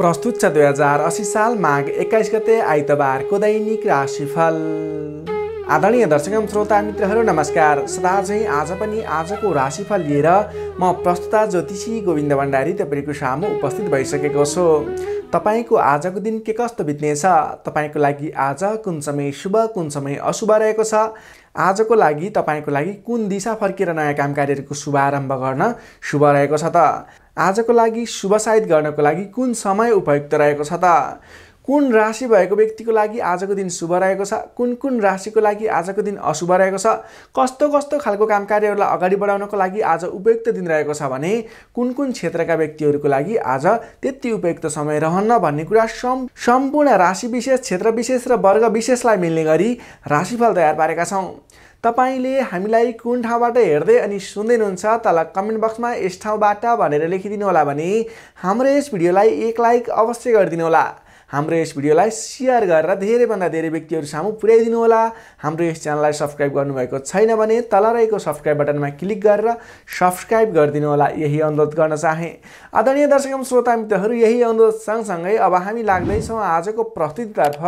प्रस्तुत छ दुई हजार असी साल माघ एक्काइस गते आइतबारको दैनिक राशिफल आदरणीय दर्शकम श्रोता मित्रहरू नमस्कार सदा चाहिँ आज पनि आजको राशिफल लिएर म प्रस्तुता ज्योतिषी गोविन्द भण्डारी तपाईँको सामु उपस्थित भइसकेको छु तपाईँको आजको दिन के कस्तो बित्नेछ तपाईँको लागि आज कुन समय शुभ कुन समय अशुभ रहेको छ आजको लागि तपाईँको लागि कुन दिशा फर्केर नयाँ काम कार्यहरूको शुभारम्भ गर्न शुभ रहेको छ त आजको लागि शुभ साइत गर्नको लागि कुन समय उपयुक्त रहेको छ त कुन राशि भएको व्यक्तिको लागि आजको दिन शुभ रहेको छ कुन कुन राशिको लागि आजको दिन अशुभ रहेको छ कस्तो कस्तो खालको काम कार्यहरूलाई अगाडि बढाउनको लागि आज उपयुक्त दिन रहेको छ भने कुन कुन क्षेत्रका व्यक्तिहरूको लागि आज त्यति उपयुक्त समय रहन्न भन्ने कुरा सम्पूर्ण राशि विशेष क्षेत्र विशेष र वर्ग विशेषलाई मिल्ने गरी राशिफल तयार पारेका छौँ तपाईँले हामीलाई कुन ठाउँबाट हेर्दै अनि सुन्दै हुनुहुन्छ तल कमेन्ट बक्समा यस ठाउँबाट भनेर लेखिदिनु होला भने हाम्रो यस भिडियोलाई एक लाइक अवश्य गरिदिनु होला हाम्रो यस भिडियोलाई सेयर गरेर धेरैभन्दा धेरै सामु पुर्याइदिनु होला हाम्रो यस च्यानललाई सब्सक्राइब गर्नुभएको छैन भने तल रहेको सब्सक्राइब बटनमा क्लिक गरेर सब्सक्राइब गरिदिनु होला यही अनुरोध गर्न चाहे आदरणीय दर्शक श्रोता मित्रहरू यही अनुरोध सँगसँगै अब हामी लाग्दैछौँ आजको प्रस्तुतितर्फ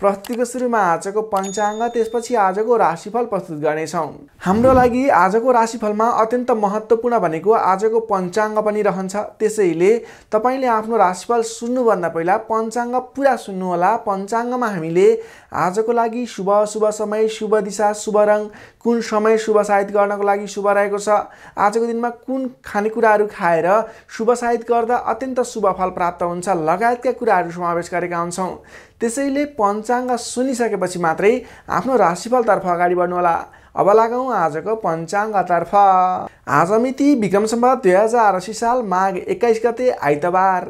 प्रस्तुतिको सुरुमा आजको पञ्चाङ्ग त्यसपछि आजको राशिफल प्रस्तुत गर्नेछौँ हाम्रो लागि आजको राशिफलमा अत्यन्त महत्त्वपूर्ण भनेको आजको पञ्चाङ्ग पनि रहन्छ त्यसैले तपाईँले आफ्नो राशिफल सुन्नुभन्दा पहिला पञ्चाङ्ग पुरा सुन्नुहोला पञ्चाङ्गमा हामीले आजको लागि शुभ शुभ समय शुभ दिशा शुभ रङ कुन समय शुभ साहित गर्नको लागि शुभ रहेको छ आजको दिनमा कुन खानेकुराहरू खाएर शुभ साहित गर्दा अत्यन्त शुभ फल प्राप्त हुन्छ लगायतका कुराहरू समावेश गरेका हुन्छौँ त्यसैले पञ्चाङ्ग सुनिसकेपछि मात्रै आफ्नो राशिफलतर्फ अगाडि बढ्नुहोला अब लागौँ आजको पञ्चाङ्गतर्फ आज मिति विक्रम सम्बत दुई हजार असी साल माघ एक्काइस गते आइतबार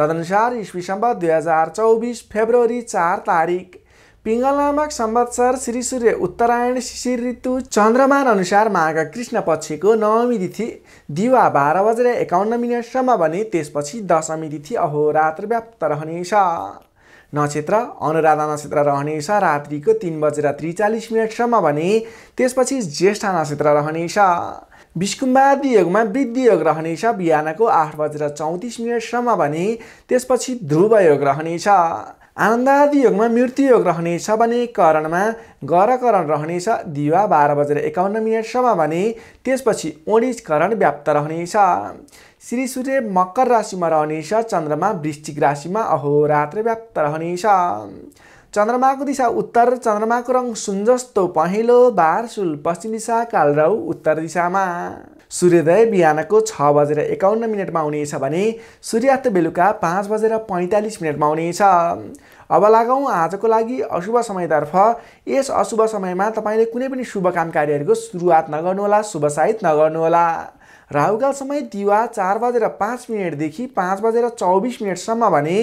तदनुसार इस्वी सम्बत दुई हजार चौबिस फेब्रुअरी चार तारिक नामक सम्वत्सर श्री सूर्य उत्तरायण शिशिर ऋतु चन्द्रमान अनुसार माघ कृष्ण पक्षको नवमी तिथि दिवा बाह्र बजेर एकाउन्न मिनटसम्म भने त्यसपछि दशमी तिथि अहोरात्र व्याप्त रहनेछ नक्षत्र अनुराधा नक्षत्र रहनेछ रात्रिको तिन बजेर त्रिचालिस मिनटसम्म भने त्यसपछि ज्येष्ठ नक्षत्र रहनेछ विष्कुम्बादी योगमा वृद्धि योग रहनेछ बिहानको आठ बजेर चौतिस मिनटसम्म भने त्यसपछि ध्रुव योग रहनेछ आनन्दादि योगमा मृत्यु योग रहनेछ भने करणमा गरकरण रहनेछ दिवा बाह्र बजेर एकाउन्न मिनटसम्म भने त्यसपछि ओणिजकरण व्याप्त रहनेछ श्री सूर्य मकर राशिमा रहनेछ चन्द्रमा वृश्चिक राशिमा अहोरात्र व्याप्त रहनेछ चन्द्रमाको दिशा उत्तर चन्द्रमाको रङ सुनजस्तो पहेँलो बार सुल पश्चिम दिशा कालराउ उत्तर दिशामा सूर्योदय बिहानको छ बजेर एकाउन्न मिनटमा हुनेछ भने सूर्यास्त बेलुका पाँच बजेर पैँतालिस मिनटमा हुनेछ अब लागौँ आजको लागि अशुभ समयतर्फ यस अशुभ समयमा तपाईँले कुनै पनि शुभ काम कार्यहरूको सुरुवात नगर्नुहोला शुभ साहित नगर्नुहोला राहुकाल समय दिवा चार बजेर पाँच मिनटदेखि पाँच बजेर चौबिस मिनटसम्म भने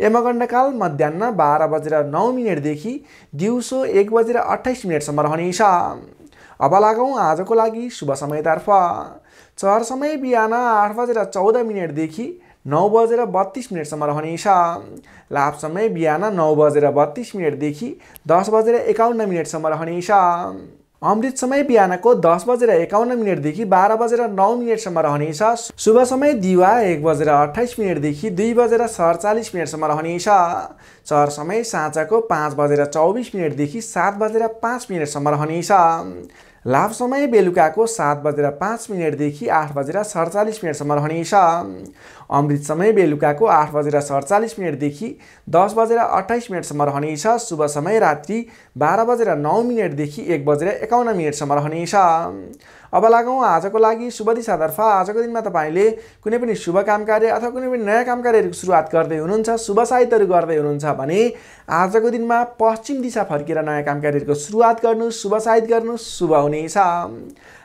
यमगण्डकाल मध्याह बाह्र बजेर नौ मिनटदेखि दिउँसो एक बजेर अठाइस मिनटसम्म रहनेछ अब लागौँ आजको लागि शुभ समयतर्फ चहर समय बिहान आठ बजेर चौध मिनटदेखि नौ बजेर बत्तिस मिनटसम्म रहनेछ लाभ समय बिहान नौ बजेर बत्तिस मिनटदेखि दस बजेर एकाउन्न मिनटसम्म रहनेछ अमृत समय बिहानको दस बजेर एकाउन्न मिनटदेखि बाह्र बजेर नौ मिनटसम्म रहनेछ शुभ समय दिवा एक बजेर अठाइस मिनटदेखि दुई बजेर सडचालिस मिनटसम्म रहनेछ चर समय साँझको पाँच बजेर चौबिस मिनटदेखि सात बजेर पाँच मिनटसम्म रहनेछ लाभ समय बेलुकाको सात बजेर पाँच मिनटदेखि आठ बजेर सडचालिस मिनटसम्म रहनेछ अमृत समय बेलुकाको आठ बजेर सडचालिस मिनटदेखि दस बजेर अट्ठाइस मिनटसम्म रहनेछ शुभ समय रात्रि बाह्र बजेर नौ मिनटदेखि एक बजेर एकाउन्न मिनटसम्म रहनेछ अब लागौँ आजको लागि शुभ दिशातर्फ आजको दिनमा तपाईँले कुनै पनि शुभ काम कार्य अथवा कुनै पनि नयाँ काम कार्यहरूको सुरुवात गर्दै हुनुहुन्छ शुभ साहित्यहरू गर्दै हुनुहुन्छ भने आजको दिनमा पश्चिम दिशा फर्केर नयाँ काम कार्यहरूको सुरुवात गर्नु शुभ साहित्य गर्नु शुभ हुनेछ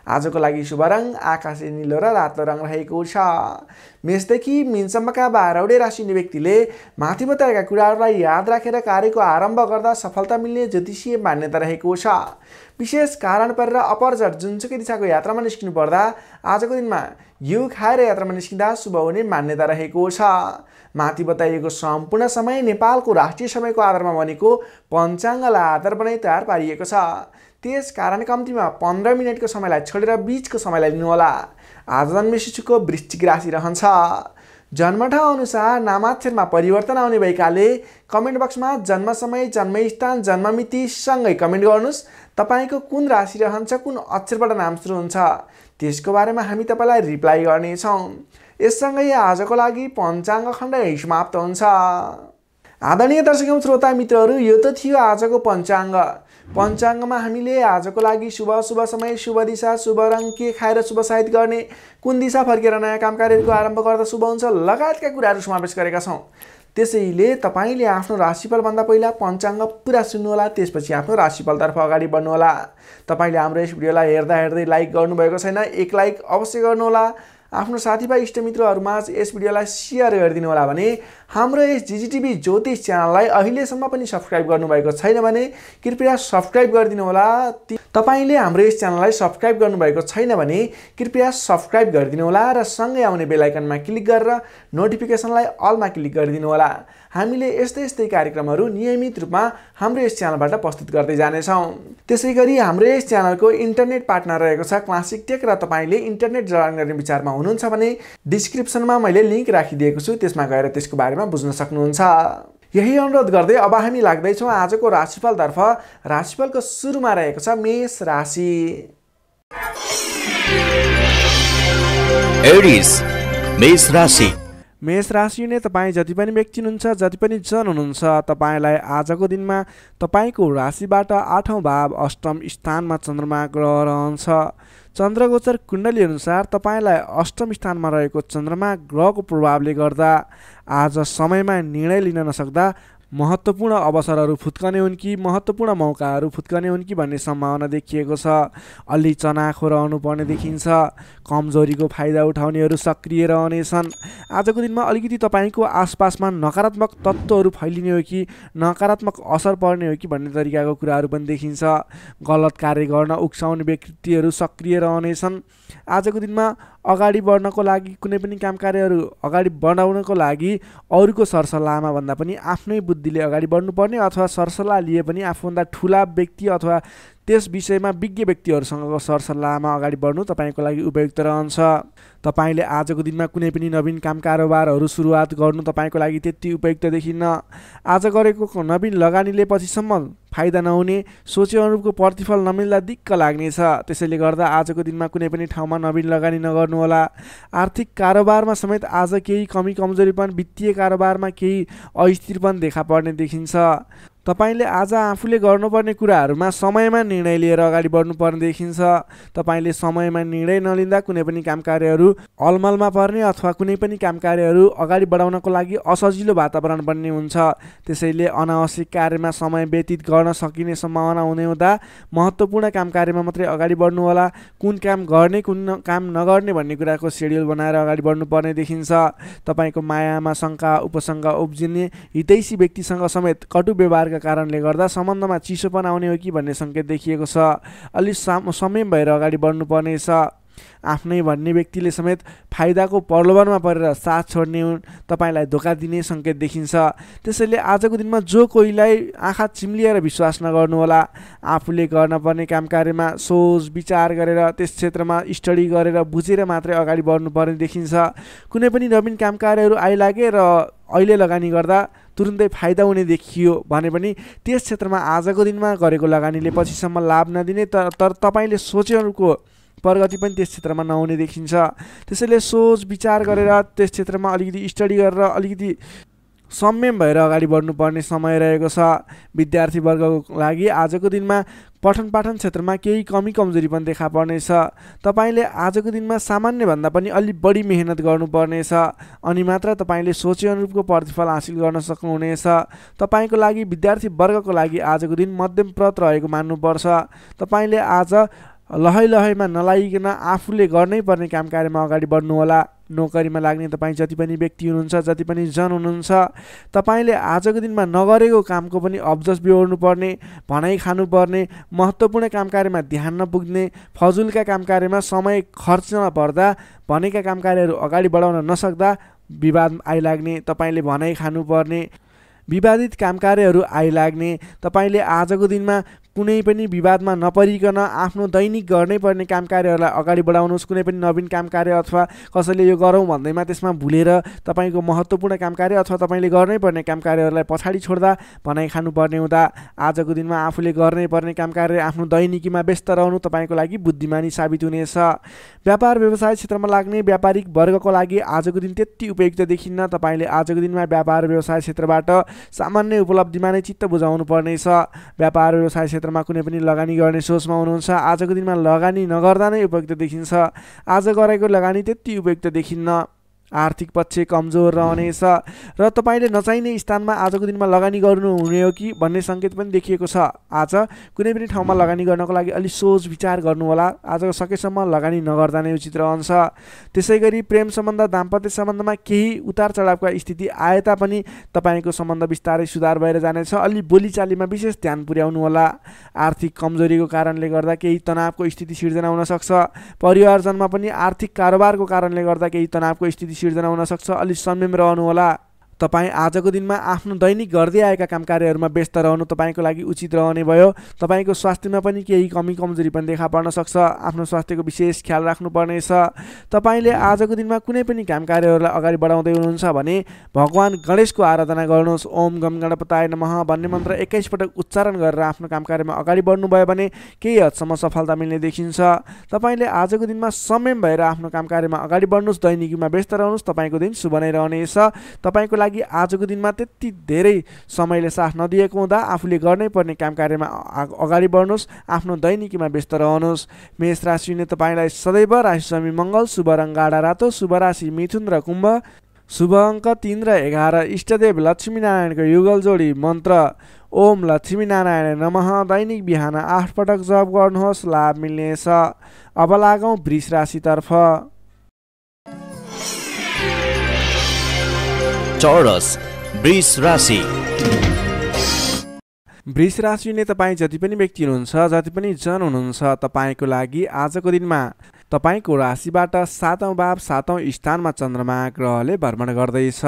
आजको लागि शुभ रङ आकाशे निलो र रातो रङ रहेको छ मेषदेखि मिनसम्मका बाह्रौँडे राशिने व्यक्तिले माथि बताएका कुराहरूलाई याद राखेर कार्यको आरम्भ गर्दा सफलता मिल्ने ज्योतिषीय मान्यता रहेको छ विशेष कारण परेर अपरझट जुनसुकै दिशाको यात्रामा निस्किनु पर्दा आजको दिनमा घिउ खाएर यात्रामा निस्किँदा शुभ हुने मान्यता रहेको छ माथि बताइएको सम्पूर्ण समय नेपालको राष्ट्रिय समयको आधारमा भनेको पञ्चाङ्गलाई आधार बनाई तयार पारिएको छ त्यस कारण कम्तीमा पन्ध्र मिनटको समयलाई छोडेर बिचको समयलाई लिनुहोला आज जन्मे शिशुको वृश्चिक राशि रहन्छ जन्मठाउँ अनुसार नामाक्षरमा परिवर्तन आउने भएकाले कमेन्ट बक्समा जन्म समय जन्मस्थान जन्ममितिसँगै कमेन्ट गर्नुहोस् तपाईँको कुन राशि रहन्छ कुन अक्षरबाट नाम सुरु हुन्छ त्यसको बारेमा हामी तपाईँलाई रिप्लाई गर्नेछौँ यससँगै आजको लागि पञ्चाङ्ग खण्ड समाप्त हुन्छ आदरणीय दर्शक एवं श्रोता मित्रहरू यो त थियो आजको पञ्चाङ्ग पञ्चाङ्गमा हामीले आजको लागि शुभ शुभ समय शुभ दिशा शुभ रङ के खाएर शुभ साहित गर्ने कुन दिशा फर्केर नयाँ काम कार्यहरूको आरम्भ गर्दा शुभ हुन्छ लगायतका कुराहरू समावेश गरेका छौँ त्यसैले तपाईँले आफ्नो राशिफलभन्दा पहिला पञ्चाङ्ग पुरा सुन्नुहोला त्यसपछि आफ्नो राशिफलतर्फ अगाडि बढ्नुहोला तपाईँले हाम्रो यस भिडियोलाई हेर्दा हेर्दै लाइक गर्नुभएको छैन एक लाइक अवश्य गर्नुहोला आफ्नो साथीभाइ इष्टमित्रहरूमा यस भिडियोलाई सेयर गरिदिनु होला भने हाम्रो यस जिजिटिभी ज्योतिष च्यानललाई अहिलेसम्म पनि सब्सक्राइब गर्नुभएको छैन भने कृपया सब्सक्राइब गरिदिनु होला तपाईँले हाम्रो यस च्यानललाई सब्सक्राइब गर्नुभएको छैन भने कृपया सब्सक्राइब गरिदिनुहोला र सँगै आउने बेलायकनमा क्लिक गरेर नोटिफिकेसनलाई अलमा क्लिक गरिदिनुहोला हामीले यस्तै यस्तै कार्यक्रमहरू नियमित रूपमा हाम्रो यस च्यानलबाट प्रस्तुत गर्दै जानेछौँ त्यसै गरी हाम्रो यस च्यानलको इन्टरनेट पार्टनर रहेको छ क्लासिक टेक र तपाईँले इन्टरनेट जडान गर्ने विचारमा हुनुहुन्छ भने डिस्क्रिप्सनमा मैले लिङ्क राखिदिएको छु त्यसमा गएर त्यसको बारेमा बुझ्न सक्नुहुन्छ यही अनुरोध गर्दै अब हामी लाग्दैछौँ आजको राशिफलतर्फ राशिफलको सुरुमा रहेको छ मेष राशि मेष राशि मेष राशि नै तपाईँ जति पनि व्यक्ति हुनुहुन्छ जति पनि जन हुनुहुन्छ तपाईँलाई आजको दिनमा तपाईँको राशिबाट आठौँ भाव अष्टम स्थानमा चन्द्रमा ग्रह रहन्छ चन्द्रगोचर कुण्डली अनुसार तपाईँलाई अष्टम स्थानमा रहेको चन्द्रमा ग्रहको प्रभावले गर्दा आज समयमा निर्णय लिन नसक्दा महत्त्वपूर्ण अवसरहरू फुत्कने हुन् कि महत्त्वपूर्ण मौकाहरू फुत्कने हुन् कि भन्ने सम्भावना देखिएको छ अलि चनाखो रहनु पर्ने देखिन्छ कमजोरीको फाइदा उठाउनेहरू सक्रिय रहनेछन् आजको दिनमा अलिकति तपाईँको आसपासमा नकारात्मक तत्त्वहरू फैलिने हो कि नकारात्मक असर पर्ने हो कि भन्ने तरिकाको कुराहरू पनि देखिन्छ गलत कार्य गर्न उक्साउने व्यक्तिहरू सक्रिय रहनेछन् आजको दिनमा अगाडि बढ्नको लागि कुनै पनि काम कार्यहरू अगाडि बढाउनको लागि अरूको सरसल्लाहमा भन्दा पनि आफ्नै बुद्धिले अगाडि बढ्नुपर्ने अथवा सरसल्लाह लिए पनि आफूभन्दा ठुला व्यक्ति अथवा त्यस विषयमा विज्ञ व्यक्तिहरूसँगको सरसल्लाहमा अगाडि बढ्नु तपाईँको लागि उपयुक्त रहन्छ तपाईँले आजको दिनमा कुनै पनि नवीन काम कारोबारहरू सुरुवात गर्नु तपाईँको लागि त्यति उपयुक्त देखिन्न आज गरेको नवीन लगानीले पछिसम्म फाइदा नहुने सोचे अनुरूपको प्रतिफल नमिल्दा दिक्क लाग्नेछ त्यसैले गर्दा आजको दिनमा कुनै पनि ठाउँमा नवीन लगानी नगर्नुहोला आर्थिक कारोबारमा समेत आज केही कमी कमजोरीपन वित्तीय कारोबारमा केही अस्थिरपन देखा पर्ने देखिन्छ तपाईँले आज आफूले गर्नुपर्ने कुराहरूमा समयमा निर्णय लिएर अगाडि बढ्नुपर्ने देखिन्छ तपाईँले समयमा निर्णय नलिँदा कुनै पनि काम कार्यहरू अलमलमा पर्ने अथवा कुनै पनि काम कार्यहरू अगाडि बढाउनको लागि असजिलो वातावरण बन्ने हुन्छ त्यसैले अनावश्यक कार्यमा समय व्यतीत गर्न सकिने सम्भावना हुने हुँदा महत्त्वपूर्ण काम कार्यमा मात्रै अगाडि बढ्नुहोला कुन काम गर्ने कुन काम नगर्ने भन्ने कुराको सेड्युल बनाएर अगाडि बढ्नुपर्ने देखिन्छ तपाईँको मायामा शङ्का उपशङ्का उब्जिने हितैसी व्यक्तिसँग समेत कटु व्यवहार प्रकारका कारणले गर्दा सम्बन्धमा चिसोपन आउने हो कि भन्ने सङ्केत देखिएको छ अलि साम भएर अगाडि बढ्नुपर्नेछ आफ्नै भन्ने व्यक्तिले समेत फाइदाको प्रलोभनमा परेर साथ छोड्ने हुन् तपाईँलाई धोका दिने सङ्केत देखिन्छ त्यसैले आजको दिनमा जो कोहीलाई आँखा चिम्लिएर विश्वास नगर्नुहोला आफूले गर्न पर्ने काम कार्यमा सोच विचार गरेर त्यस क्षेत्रमा स्टडी गरेर बुझेर मात्रै अगाडि बढ्नुपर्ने देखिन्छ कुनै पनि नवीन काम कार्यहरू आइलागे र अहिले लगानी गर्दा तुरुन्तै फाइदा हुने देखियो भने पनि त्यस क्षेत्रमा आजको दिनमा गरेको लगानीले पछिसम्म लाभ नदिने तर तर तपाईँले सोचेहरूको प्रगति पनि त्यस क्षेत्रमा नहुने देखिन्छ त्यसैले सोच विचार गरेर त्यस क्षेत्रमा अलिकति स्टडी गरेर अलिकति संयम भएर अगाडि बढ्नुपर्ने समय रहेको छ विद्यार्थीवर्गको लागि आजको दिनमा पठन पाठन क्षेत्रमा केही कमी कमजोरी पनि देखा पर्नेछ तपाईँले आजको दिनमा सामान्यभन्दा पनि अलिक बढी मेहनत गर्नुपर्नेछ अनि मात्र तपाईँले सोचे अनुरूपको प्रतिफल हासिल गर्न सक्नुहुनेछ तपाईँको लागि विद्यार्थीवर्गको लागि आजको दिन मध्यमप्रत रहेको मान्नुपर्छ तपाईँले आज लहै लहैमा नलाइकन आफूले गर्नै पर्ने काम कार्यमा अगाडि बढ्नुहोला नोकरीमा लाग्ने तपाईँ जति पनि व्यक्ति हुनुहुन्छ जति पनि जन हुनुहुन्छ तपाईँले आजको दिनमा नगरेको कामको पनि अब्जस बिहोर्नुपर्ने भनाइ खानुपर्ने महत्त्वपूर्ण काम कार्यमा ध्यान नपुग्ने फजुलका काम कार्यमा समय खर्च नपर्दा भनेका काम कार्यहरू अगाडि बढाउन नसक्दा विवाद आइलाग्ने तपाईँले भनाइ खानुपर्ने विवादित काम कार्यहरू आइलाग्ने तपाईँले आजको दिनमा कुनै पनि विवादमा नपरिकन आफ्नो दैनिक गर्नै पर्ने काम कार्यहरूलाई अगाडि बढाउनुहोस् कुनै पनि नवीन काम कार्य अथवा कसैले यो गरौँ भन्दैमा त्यसमा भुलेर तपाईँको महत्त्वपूर्ण काम कार्य अथवा तपाईँले गर्नै पर्ने काम कार्यहरूलाई पछाडि छोड्दा भनाइ खानुपर्ने हुँदा आजको दिनमा आफूले गर्नै पर्ने काम कार्य आफ्नो दैनिकीमा व्यस्त रहनु तपाईँको लागि बुद्धिमानी साबित हुनेछ व्यापार व्यवसाय क्षेत्रमा लाग्ने व्यापारिक वर्गको लागि आजको दिन त्यति उपयुक्त देखिन्न तपाईँले आजको दिनमा व्यापार व्यवसाय क्षेत्रबाट सामान्य उपलब्धिमा नै चित्त बुझाउनु पर्नेछ व्यापार व्यवसाय क्षेत्र क्षेत्रमा कुनै पनि लगानी गर्ने सोचमा हुनुहुन्छ आजको दिनमा लगानी नगर्दा नै उपयुक्त देखिन्छ आज गरेको लगानी त्यति उपयुक्त देखिन्न आर्थिक पक्ष कमजोर रहनेछ र तपाईँले नचाहिने स्थानमा आजको दिनमा लगानी गर्नुहुने हो कि भन्ने सङ्केत पनि देखिएको छ आज कुनै पनि ठाउँमा लगानी गर्नको लागि अलिक सोच विचार गर्नुहोला आजको सकेसम्म लगानी नगर्दा नै उचित रहन्छ त्यसै गरी प्रेम सम्बन्ध दाम्पत्य सम्बन्धमा केही उतार चढावका स्थिति आए तापनि तपाईँको सम्बन्ध बिस्तारै सुधार भएर जानेछ अलि बोलीचालीमा विशेष ध्यान पुर्याउनुहोला आर्थिक कमजोरीको कारणले गर्दा केही तनावको स्थिति सिर्जना हुनसक्छ परिवारजनमा पनि आर्थिक कारोबारको कारणले गर्दा केही तनावको स्थिति सिर्जना हुनसक्छ अलि संयम रहनुहोला तपाईँ आजको दिनमा आफ्नो दैनिक गर्दै आएका काम कार्यहरूमा व्यस्त रहनु तपाईँको लागि उचित रहने भयो तपाईँको स्वास्थ्यमा पनि केही कमी कमजोरी पनि देखा पर्न सक्छ आफ्नो स्वास्थ्यको विशेष ख्याल राख्नुपर्नेछ तपाईँले आजको दिनमा कुनै पनि काम कार्यहरूलाई अगाडि बढाउँदै हुनुहुन्छ भने भगवान् गणेशको आराधना गर्नुहोस् ओम गम गणपताय नमः भन्ने मन्त्र पटक उच्चारण गरेर आफ्नो काम कार्यमा अगाडि बढ्नुभयो भने केही हदसम्म सफलता मिल्ने देखिन्छ तपाईँले आजको दिनमा समय भएर आफ्नो काम कार्यमा अगाडि बढ्नुहोस् दैनिकीमा व्यस्त रहनुहोस् तपाईँको दिन शुभ नै रहनेछ तपाईँको लागि लागि आजको दिनमा त्यति धेरै समयले साथ नदिएको हुँदा आफूले गर्नै पर्ने काम कार्यमा अगाडि बढ्नुहोस् आफ्नो दैनिकीमा व्यस्त रहनुहोस् मेष राशिले तपाईँलाई सदैव राशिस्वामी मङ्गल शुभ रङ गाडा रातो शुभ राशि मिथुन र कुम्भ शुभ अङ्क तिन र एघार इष्टदेव लक्ष्मीनारायणको युगल जोडी मन्त्र ओम लक्ष्मीनारायण नमः दैनिक बिहान आठ पटक जप गर्नुहोस् लाभ मिल्नेछ अब लागौँ वृष राशितर्फ चौरस वृष राशि वृष राशि तपाईँ जति पनि व्यक्ति हुनुहुन्छ जति पनि जन हुनुहुन्छ तपाईँको लागि आजको दिनमा तपाईँको राशिबाट सातौँ भाव सातौँ स्थानमा चन्द्रमा ग्रहले भ्रमण गर्दैछ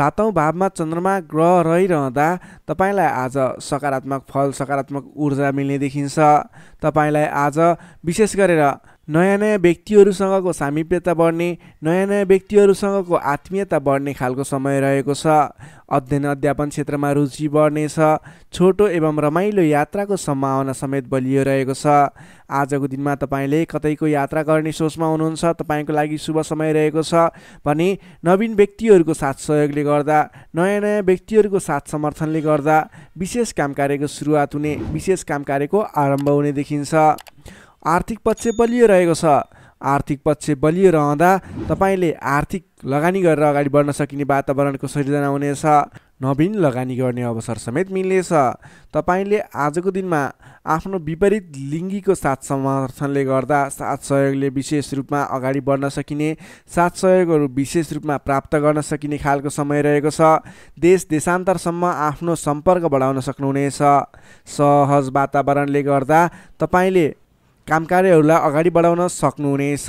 सातौँ भावमा चन्द्रमा ग्रह रहिरहँदा तपाईँलाई आज सकारात्मक फल सकारात्मक ऊर्जा मिल्ने देखिन्छ तपाईँलाई आज विशेष गरेर नयाँ नयाँ व्यक्तिहरूसँगको सामिप्यता बढ्ने नयाँ नयाँ व्यक्तिहरूसँगको आत्मीयता बढ्ने खालको समय रहेको छ अध्ययन अध्यापन क्षेत्रमा रुचि बढ्नेछ छोटो एवं रमाइलो यात्राको सम्भावना समेत बलियो रहेको छ आजको दिनमा तपाईँले कतैको यात्रा गर्ने सोचमा हुनुहुन्छ तपाईँको लागि शुभ समय रहेको छ भने नवीन व्यक्तिहरूको साथ सहयोगले गर्दा नयाँ नयाँ व्यक्तिहरूको साथ समर्थनले गर्दा विशेष काम कार्यको सुरुवात हुने विशेष काम कार्यको आरम्भ हुने देखिन्छ आर्थिक पक्ष बलियो रहेको छ आर्थिक पक्ष बलियो रहँदा तपाईँले आर्थिक लगानी गरेर अगाडि बढ्न सकिने वातावरणको सृजना हुनेछ नवीन लगानी गर्ने अवसर समेत मिल्नेछ तपाईँले आजको दिनमा आफ्नो विपरीत लिङ्गीको साथ समर्थनले गर्दा साथ सहयोगले विशेष रूपमा अगाडि बढ्न सकिने साथ सहयोगहरू विशेष रूपमा प्राप्त गर्न सकिने खालको समय रहेको छ देश देशान्तरसम्म आफ्नो सम्पर्क बढाउन सक्नुहुनेछ सहज वातावरणले गर्दा तपाईँले कार्यहरूलाई अगाडि बढाउन सक्नुहुनेछ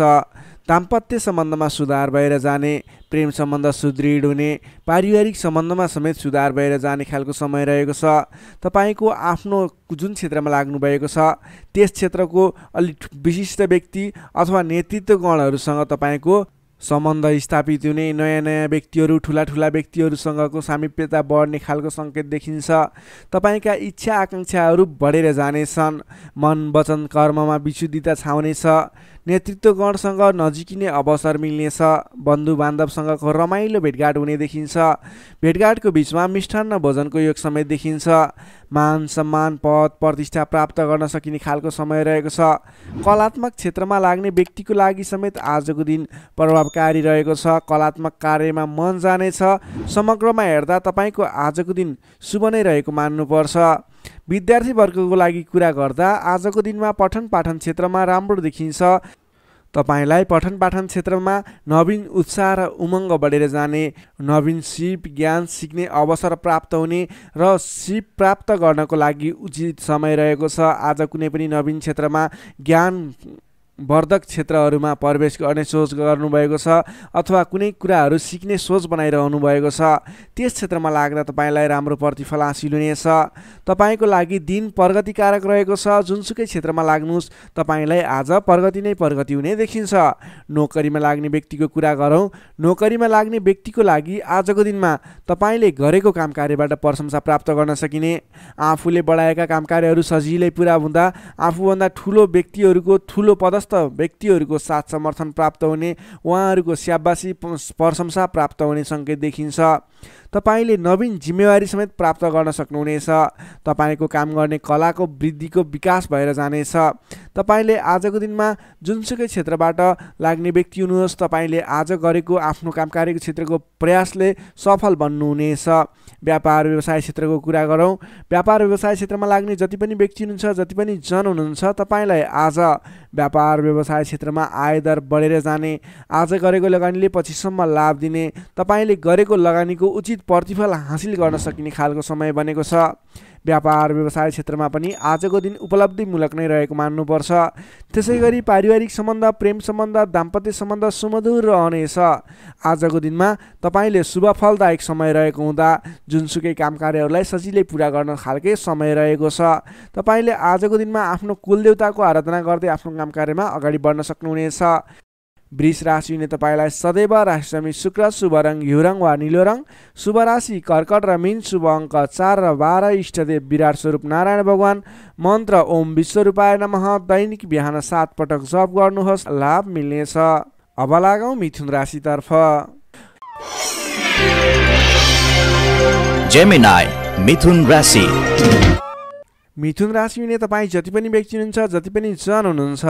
दाम्पत्य सम्बन्धमा सुधार भएर जाने प्रेम सम्बन्ध सुदृढ हुने पारिवारिक सम्बन्धमा समेत सुधार भएर जाने खालको समय रहेको छ तपाईँको आफ्नो जुन क्षेत्रमा लाग्नुभएको छ त्यस क्षेत्रको अलिक विशिष्ट व्यक्ति अथवा नेतृत्वगणहरूसँग तपाईँको सम्बन्ध स्थापित हुने नयाँ नयाँ व्यक्तिहरू ठुला ठुला व्यक्तिहरूसँगको सामिप्यता बढ्ने खालको सङ्केत देखिन्छ तपाईँका इच्छा आकाङ्क्षाहरू बढेर जानेछन् मन वचन कर्ममा विशुद्धिता छाउनेछ नेतृत्वगणसँग नजिकिने अवसर मिल्नेछ बन्धु बान्धवसँगको रमाइलो भेटघाट हुने देखिन्छ भेटघाटको बिचमा मिष्ठान्न भोजनको योग समेत देखिन्छ मान सम्मान पद प्रतिष्ठा प्राप्त गर्न सकिने खालको समय रहेको छ कलात्मक क्षेत्रमा लाग्ने व्यक्तिको लागि समेत आजको दिन प्रभावकारी रहेको छ कलात्मक कार्यमा मन जानेछ समग्रमा हेर्दा तपाईँको आजको दिन शुभ नै रहेको मान्नुपर्छ विद्यार्थीवर्गको लागि कुरा गर्दा आजको दिनमा पठन पाठन क्षेत्रमा राम्रो देखिन्छ तपाईँलाई पठन पाठन क्षेत्रमा नवीन उत्साह र उमङ्ग बढेर जाने नवीन सिप ज्ञान सिक्ने अवसर प्राप्त हुने र सिप प्राप्त गर्नको लागि उचित समय रहेको छ आज कुनै पनि नवीन क्षेत्रमा ज्ञान वर्धक क्षेत्रहरूमा प्रवेश गर्ने सोच गर्नुभएको छ अथवा कुनै कुराहरू सिक्ने सोच बनाइरहनु भएको छ त्यस क्षेत्रमा लाग्दा तपाईँलाई राम्रो प्रतिफल हासिल हुनेछ तपाईँको लागि दिन प्रगतिकारक रहेको छ जुनसुकै क्षेत्रमा लाग्नुहोस् तपाईँलाई आज प्रगति नै प्रगति हुने देखिन्छ नोकरीमा लाग्ने व्यक्तिको कुरा गरौँ नोकरीमा लाग्ने व्यक्तिको लागि आजको दिनमा तपाईँले गरेको काम कार्यबाट प्रशंसा प्राप्त गर्न सकिने आफूले बढाएका काम कार्यहरू सजिलै पुरा हुँदा आफूभन्दा ठुलो व्यक्तिहरूको ठुलो पदस्थ जस्ता व्यक्तिहरूको साथ समर्थन प्राप्त हुने उहाँहरूको स्याबासी प्रशंसा प्राप्त हुने सङ्केत देखिन्छ तपाईँले नवीन जिम्मेवारी समेत प्राप्त गर्न सक्नुहुनेछ तपाईँको काम गर्ने कलाको वृद्धिको विकास भएर जानेछ तपाईँले आजको दिनमा जुनसुकै क्षेत्रबाट लाग्ने व्यक्ति हुनुहोस् तपाईँले आज गरेको आफ्नो काम कार्यको क्षेत्रको प्रयासले सफल बन्नुहुनेछ व्यापार व्यवसाय क्षेत्रको कुरा गरौँ व्यापार व्यवसाय क्षेत्रमा लाग्ने जति पनि व्यक्ति हुनुहुन्छ जति पनि जन हुनुहुन्छ तपाईँलाई आज व्यापार व्यवसाय क्षेत्रमा आय बढेर जाने आज गरेको लगानीले पछिसम्म लाभ दिने तपाईँले गरेको लगानीको उचित उचित प्रतिफल हासिल गर्न सकिने खालको समय बनेको छ व्यापार व्यवसाय क्षेत्रमा पनि आजको दिन उपलब्धिमूलक नै रहेको मान्नुपर्छ त्यसै गरी पारिवारिक सम्बन्ध प्रेम सम्बन्ध दाम्पत्य सम्बन्ध सुमधुर रहनेछ आजको दिनमा तपाईँले शुभ फलदायक समय रहेको हुँदा जुनसुकै काम कार्यहरूलाई सजिलै पुरा गर्न खालकै समय रहेको छ तपाईँले आजको दिनमा आफ्नो कुलदेवताको आराधना गर्दै आफ्नो काम कार्यमा अगाडि बढ्न सक्नुहुनेछ वृष राशिले तपाईँलाई सदैव राशिसमी शुक्र शुभ रङ हिउरङ वा निलो रङ शुभ राशि कर्कट र मिन शुभ अङ्क चार र बाह्र इष्टदेव विराट स्वरूप नारायण भगवान् मन्त्र ओम विश्वरूपाय नमः दैनिक बिहान सात पटक जप गर्नुहोस् लाभ मिल्नेछ अब लागौँ मिथुन राशितर्फ मिथुन राशि मिथुन राशि हुने तपाईँ जति पनि व्यक्ति हुनुहुन्छ जति पनि जन हुनुहुन्छ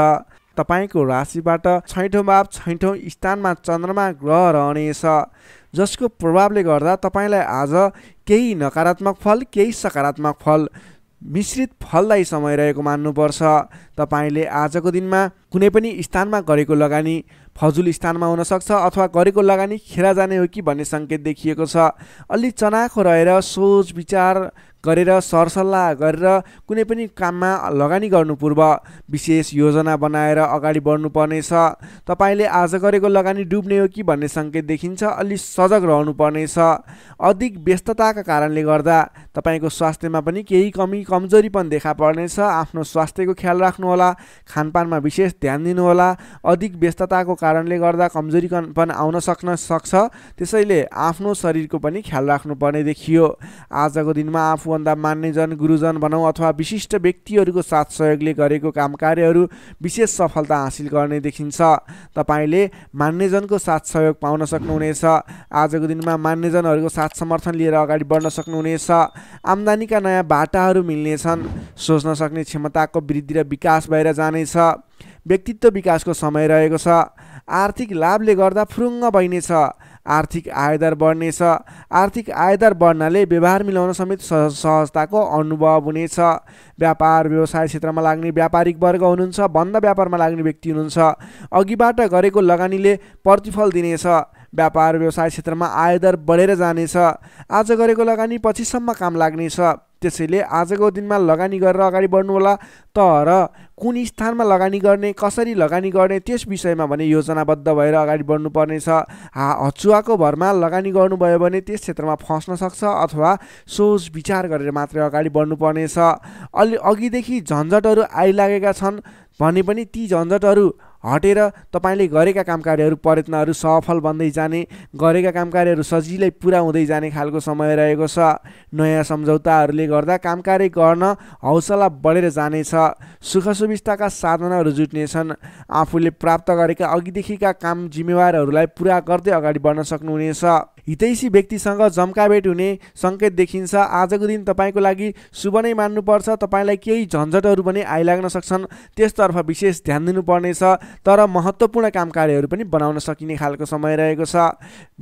तपाईँको राशिबाट छैठौँ भाव छैठौँ स्थानमा चन्द्रमा ग्रह रहनेछ जसको प्रभावले गर्दा तपाईँलाई आज केही नकारात्मक फल केही सकारात्मक फल मिश्रित फलदायी समय रहेको मान्नुपर्छ तपाईँले आजको दिनमा कुनै पनि स्थानमा गरेको लगानी फजुल स्थानमा हुनसक्छ अथवा गरेको लगानी खेरा जाने हो कि भन्ने सङ्केत देखिएको छ अलि चनाखो रहेर सोच विचार गरेर सरसल्लाह गरेर कुनै पनि काममा लगानी गर्नु पूर्व विशेष योजना बनाएर अगाडि बढ्नुपर्नेछ तपाईँले आज गरेको लगानी डुब्ने हो कि भन्ने सङ्केत देखिन्छ अलि सजग रहनुपर्नेछ अधिक व्यस्तताका कारणले गर्दा तपाईँको स्वास्थ्यमा पनि केही कमी कमजोरी पनि देखा पर्नेछ आफ्नो स्वास्थ्यको ख्याल राख्नुहोला खानपानमा विशेष ध्यान दिनुहोला अधिक व्यस्तताको कारणले गर्दा कमजोरी पनि आउन सक्न सक्छ त्यसैले आफ्नो शरीरको पनि ख्याल राख्नुपर्ने देखियो आजको दिनमा आफूभन्दा मान्यजन गुरुजन भनौँ अथवा विशिष्ट व्यक्तिहरूको साथ सहयोगले गरेको काम कार्यहरू विशेष सफलता हासिल गर्ने देखिन्छ तपाईँले मान्यजनको साथ सहयोग पाउन सक्नुहुनेछ आजको दिनमा मान्यजनहरूको साथ समर्थन लिएर अगाडि बढ्न सक्नुहुनेछ आम्दानीका नयाँ बाटाहरू मिल्नेछन् सोच्न सक्ने क्षमताको वृद्धि र विकास भएर जानेछ व्यक्तित्व विकासको समय रहेको छ आर्थिक लाभले गर्दा फुरुङ्ग भइनेछ आर्थिक आयदर बढ्नेछ आर्थिक आयदर बढ्नाले व्यवहार मिलाउन समेत सह सहजताको अनुभव हुनेछ व्यापार व्यवसाय क्षेत्रमा लाग्ने व्यापारिक वर्ग हुनुहुन्छ बन्द व्यापारमा लाग्ने व्यक्ति हुनुहुन्छ अघिबाट गरेको लगानीले प्रतिफल दिनेछ व्यापार व्यवसाय क्षेत्रमा आयदर बढेर जानेछ आज गरेको लगानी पछिसम्म काम लाग्नेछ त्यसैले आजको दिनमा लगानी गरेर अगाडि बढ्नुहोला तर कुन स्थानमा लगानी गर्ने कसरी लगानी गर्ने त्यस विषयमा भने योजनाबद्ध भएर अगाडि बढ्नुपर्नेछ हचुवाको भरमा लगानी गर्नुभयो भने त्यस क्षेत्रमा फस्न सक्छ अथवा सोच विचार गरेर मात्रै अगाडि बढ्नुपर्नेछ अलि अघिदेखि झन्झटहरू आइलागेका छन् भने पनि ती झन्झटहरू हटेर तपाईँले गरेका काम कार्यहरू प्रयत्नहरू सफल बन्दै जाने गरेका काम कार्यहरू सजिलै पुरा हुँदै जाने खालको समय रहेको छ नयाँ सम्झौताहरूले गर्दा काम कार्य गर्न हौसला बढेर जानेछ सुख सुविस्ताका साधनहरू जुट्नेछन् आफूले प्राप्त गरेका अघिदेखिका काम जिम्मेवारहरूलाई पुरा गर्दै अगाडि बढ्न सक्नुहुनेछ हितैसी व्यक्तिसँग जम्काभेट हुने सङ्केत देखिन्छ आजको दिन तपाईँको लागि शुभ नै मान्नुपर्छ तपाईँलाई केही झन्झटहरू पनि आइलाग्न सक्छन् त्यसतर्फ विशेष ध्यान दिनुपर्नेछ तर महत्त्वपूर्ण काम कार्यहरू पनि बनाउन सकिने खालको समय रहेको छ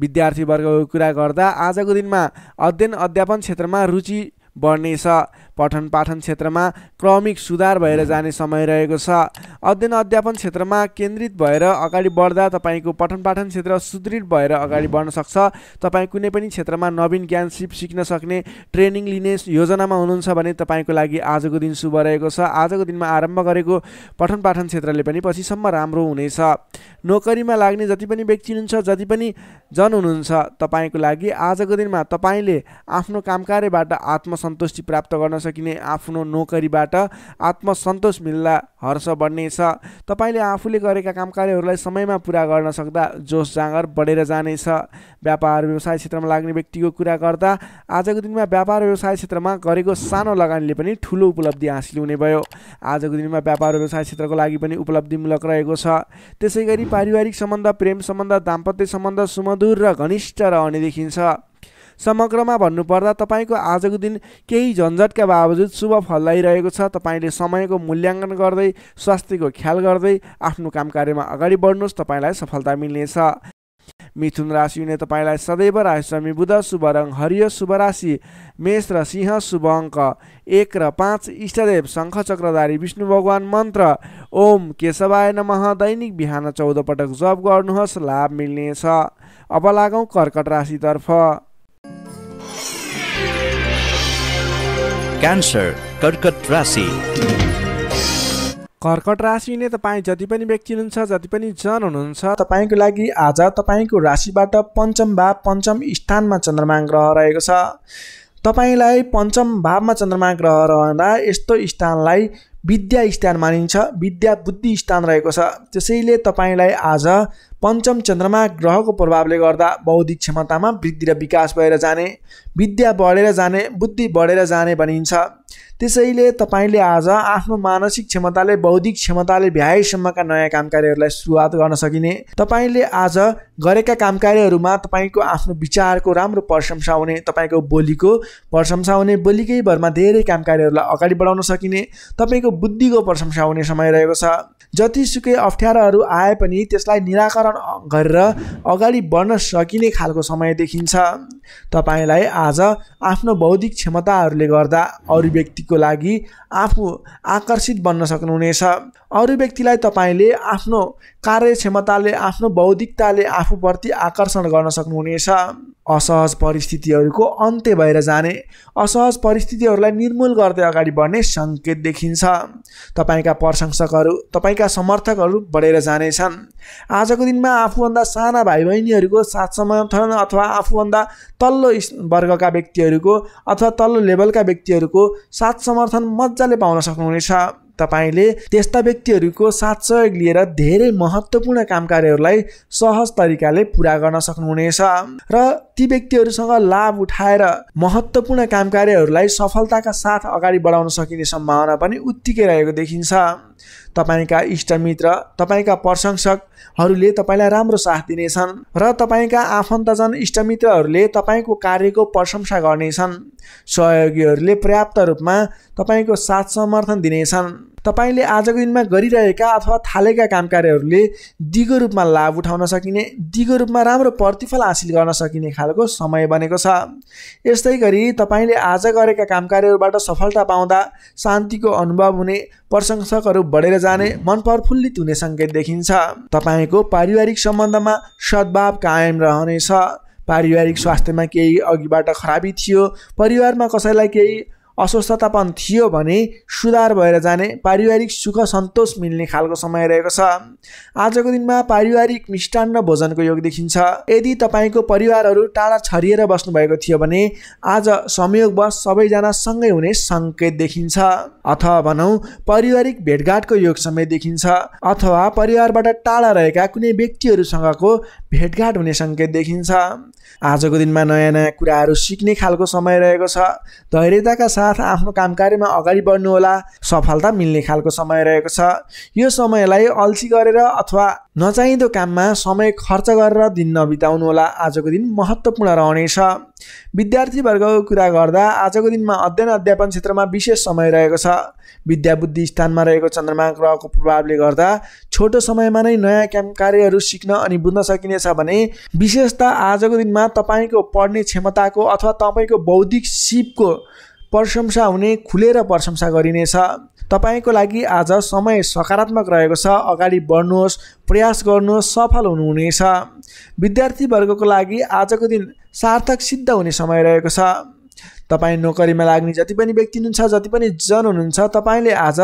विद्यार्थीवर्गको कुरा गर्दा आजको दिनमा अध्ययन अध्यापन क्षेत्रमा रुचि बढ्नेछ पठन पाठन क्षेत्रमा क्रमिक सुधार भएर जाने समय रहेको छ अध्ययन अध्यापन क्षेत्रमा केन्द्रित भएर अगाडि बढ्दा तपाईँको पठन पाठन क्षेत्र सुदृढ भएर अगाडि बढ्न सक्छ तपाईँ कुनै पनि क्षेत्रमा नवीन ज्ञान सिप सिक्न सक्ने ट्रेनिङ लिने योजनामा हुनुहुन्छ भने तपाईँको लागि आजको दिन शुभ रहेको छ आजको दिनमा आरम्भ गरेको पठन पाठन क्षेत्रले पनि पछिसम्म राम्रो हुनेछ नोकरीमा लाग्ने जति पनि व्यक्ति हुनुहुन्छ जति पनि जन हुनुहुन्छ तपाईँको लागि आजको दिनमा तपाईँले आफ्नो कामकार्यबाट आत्मसन्तुष्टि प्राप्त गर्न सकिने आफ्नो नोकरीबाट आत्मसन्तोष मिल्दा हर्ष बढ्नेछ तपाईँले आफूले गरेका काम कार्यहरूलाई समयमा पुरा गर्न सक्दा जोस जाँगर बढेर जानेछ व्यापार व्यवसाय क्षेत्रमा लाग्ने व्यक्तिको कुरा गर्दा आजको दिनमा व्यापार व्यवसाय क्षेत्रमा गरेको सानो लगानीले पनि ठुलो उपलब्धि हासिल हुने भयो आजको दिनमा व्यापार व्यवसाय क्षेत्रको लागि पनि उपलब्धिमूलक रहेको छ त्यसै गरी पारिवारिक सम्बन्ध प्रेम सम्बन्ध दाम्पत्य सम्बन्ध सुमधुर र घनिष्ठ रहने देखिन्छ समग्रमा भन्नुपर्दा तपाईँको आजको दिन केही झन्झटका बावजुद शुभ फलाइरहेको छ तपाईँले समयको मूल्याङ्कन गर्दै स्वास्थ्यको ख्याल गर्दै आफ्नो काम कार्यमा अगाडि बढ्नुहोस् तपाईँलाई सफलता मिल्नेछ मिथुन राशि हुने तपाईँलाई सदैव राशिस्वामी बुध शुभ रङ हरियो शुभ राशि मेष र सिंह शुभ अङ्क एक र पाँच इष्टदेव शङ्ख चक्रधारी विष्णु भगवान मन्त्र ओम केशवाय नमः दैनिक बिहान चौध पटक जप गर्नुहोस् लाभ मिल्नेछ अब लागौँ कर्कट राशितर्फ क्यान्सर कर्कट राशि कर्कट राशि नै तपाईँ जति पनि व्यक्ति हुनुहुन्छ जति पनि जन हुनुहुन्छ तपाईँको लागि आज तपाईँको राशिबाट पञ्चम भाव पञ्चम स्थानमा चन्द्रमा ग्रह रहेको छ तपाईँलाई पञ्चम भावमा चन्द्रमा ग्रह रहँदा यस्तो स्थानलाई विद्या स्थान मानिन्छ विद्या बुद्धि स्थान रहेको छ त्यसैले तपाईँलाई आज पञ्चम चन्द्रमा ग्रहको प्रभावले गर्दा बौद्धिक क्षमतामा वृद्धि र विकास भएर जाने विद्या बढेर जाने बुद्धि बढेर जाने भनिन्छ त्यसैले तपाईँले आज आफ्नो मानसिक क्षमताले बौद्धिक क्षमताले भ्याएसम्मका नयाँ काम कार्यहरूलाई सुरुवात गर्न सकिने तपाईँले आज गरेका काम कार्यहरूमा तपाईँको आफ्नो विचारको राम्रो प्रशंसा हुने तपाईँको बोलीको प्रशंसा हुने बोलीकै भरमा धेरै काम कार्यहरूलाई अगाडि बढाउन सकिने तपाईँको बुद्धिको प्रशंसा हुने समय रहेको छ जतिसुकै अप्ठ्याराहरू आए पनि त्यसलाई निराकरण गरेर अगाडि बढ्न सकिने खालको समय देखिन्छ तपाईँलाई आज आफ्नो बौद्धिक क्षमताहरूले गर्दा अरू व्यक्ति लागि आफू आकर्षित बन्न सक्नुहुनेछ अरू व्यक्तिलाई तपाईँले आफ्नो कार्यक्षमताले आफ्नो बौद्धिकताले आफूप्रति आकर्षण गर्न सक्नुहुनेछ असहज परिस्थितिहरूको अन्त्य भएर जाने असहज परिस्थितिहरूलाई निर्मूल गर्दै अगाडि बढ्ने सङ्केत देखिन्छ तपाईँका प्रशंसकहरू तपाईँका समर्थकहरू बढेर जानेछन् आजको दिनमा आफूभन्दा साना भाइ बहिनीहरूको साथ समर्थन अथवा आफूभन्दा तल्लो वर्गका व्यक्तिहरूको अथवा तल्लो लेभलका व्यक्तिहरूको साथ समर्थन मजाले पाउन सक्नुहुनेछ तपाईँले त्यस्ता व्यक्तिहरूको साथ सहयोग लिएर धेरै महत्त्वपूर्ण काम कार्यहरूलाई सहज तरिकाले पुरा गर्न सक्नुहुनेछ र ती व्यक्तिहरूसँग लाभ उठाएर महत्त्वपूर्ण काम कार्यहरूलाई सफलताका साथ अगाडि बढाउन सकिने सम्भावना पनि उत्तिकै रहेको देखिन्छ तपाईँका इष्टमित्र तपाईँका प्रशंसकहरूले तपाईँलाई राम्रो साथ दिनेछन् र तपाईँका आफन्तजन इष्टमित्रहरूले तपाईँको कार्यको प्रशंसा गर्नेछन् सहयोगीहरूले पर्याप्त रूपमा तपाईँको साथ समर्थन दिनेछन् तपाईँले आजको दिनमा गरिरहेका अथवा थालेका काम कार्यहरूले दिगो रूपमा लाभ उठाउन सकिने दिगो रूपमा राम्रो प्रतिफल हासिल गर्न सकिने खालको समय बनेको छ यस्तै गरी तपाईँले आज गरेका काम कार्यहरूबाट सफलता पाउँदा शान्तिको अनुभव हुने प्रशंसकहरू बढेर जाने मन प्रफुल्लित हुने सङ्केत देखिन्छ तपाईँको पारिवारिक सम्बन्धमा सद्भाव कायम रहनेछ पारिवारिक स्वास्थ्यमा केही अघिबाट खराबी थियो परिवारमा कसैलाई केही अस्वस्थतापन थियो भने सुधार भएर जाने पारिवारिक सुख सन्तोष मिल्ने खालको समय रहेको छ आजको दिनमा पारिवारिक मिष्टान्न भोजनको योग देखिन्छ यदि तपाईँको परिवारहरू टाढा छरिएर बस्नुभएको थियो भने आज संयोगवश सबैजना सँगै हुने सङ्केत देखिन्छ अथवा भनौँ पारिवारिक भेटघाटको योग समय देखिन्छ अथवा परिवारबाट टाढा रहेका कुनै व्यक्तिहरूसँगको भेटघाट हुने सङ्केत देखिन्छ आजको दिनमा नयाँ नयाँ कुराहरू सिक्ने खालको समय रहेको छ धैर्यताका साथ आफ्नो काम कार्यमा अगाडि बढ्नुहोला सफलता मिल्ने खालको समय रहेको छ यो समयलाई अल्छी गरेर अथवा नचाहिँदो काममा समय खर्च गरेर दिन नबिताउनुहोला आजको दिन महत्त्वपूर्ण रहनेछ विद्यार्थीवर्गको कुरा गर्दा आजको दिनमा अध्ययन अध्यापन क्षेत्रमा विशेष समय रहेको छ विद्याबुद्धि स्थानमा रहेको चन्द्रमा ग्रहको प्रभावले गर्दा छोटो समयमा नै नयाँ काम कार्यहरू सिक्न अनि बुझ्न सकिनेछ भने विशेषता आजको दिनमा तपाईँको पढ्ने क्षमताको अथवा तपाईँको बौद्धिक सिपको प्रशंसा हुने खुलेर प्रशंसा गरिनेछ तपाईँको लागि आज समय सकारात्मक रहेको छ अगाडि बढ्नुहोस् प्रयास गर्नुहोस् सफल हुनुहुनेछ विद्यार्थीवर्गको लागि आजको दिन सार्थक सिद्ध हुने समय रहेको छ तपाईँ नोकरीमा लाग्ने जति पनि व्यक्ति हुनुहुन्छ जति पनि जन हुनुहुन्छ तपाईँले आज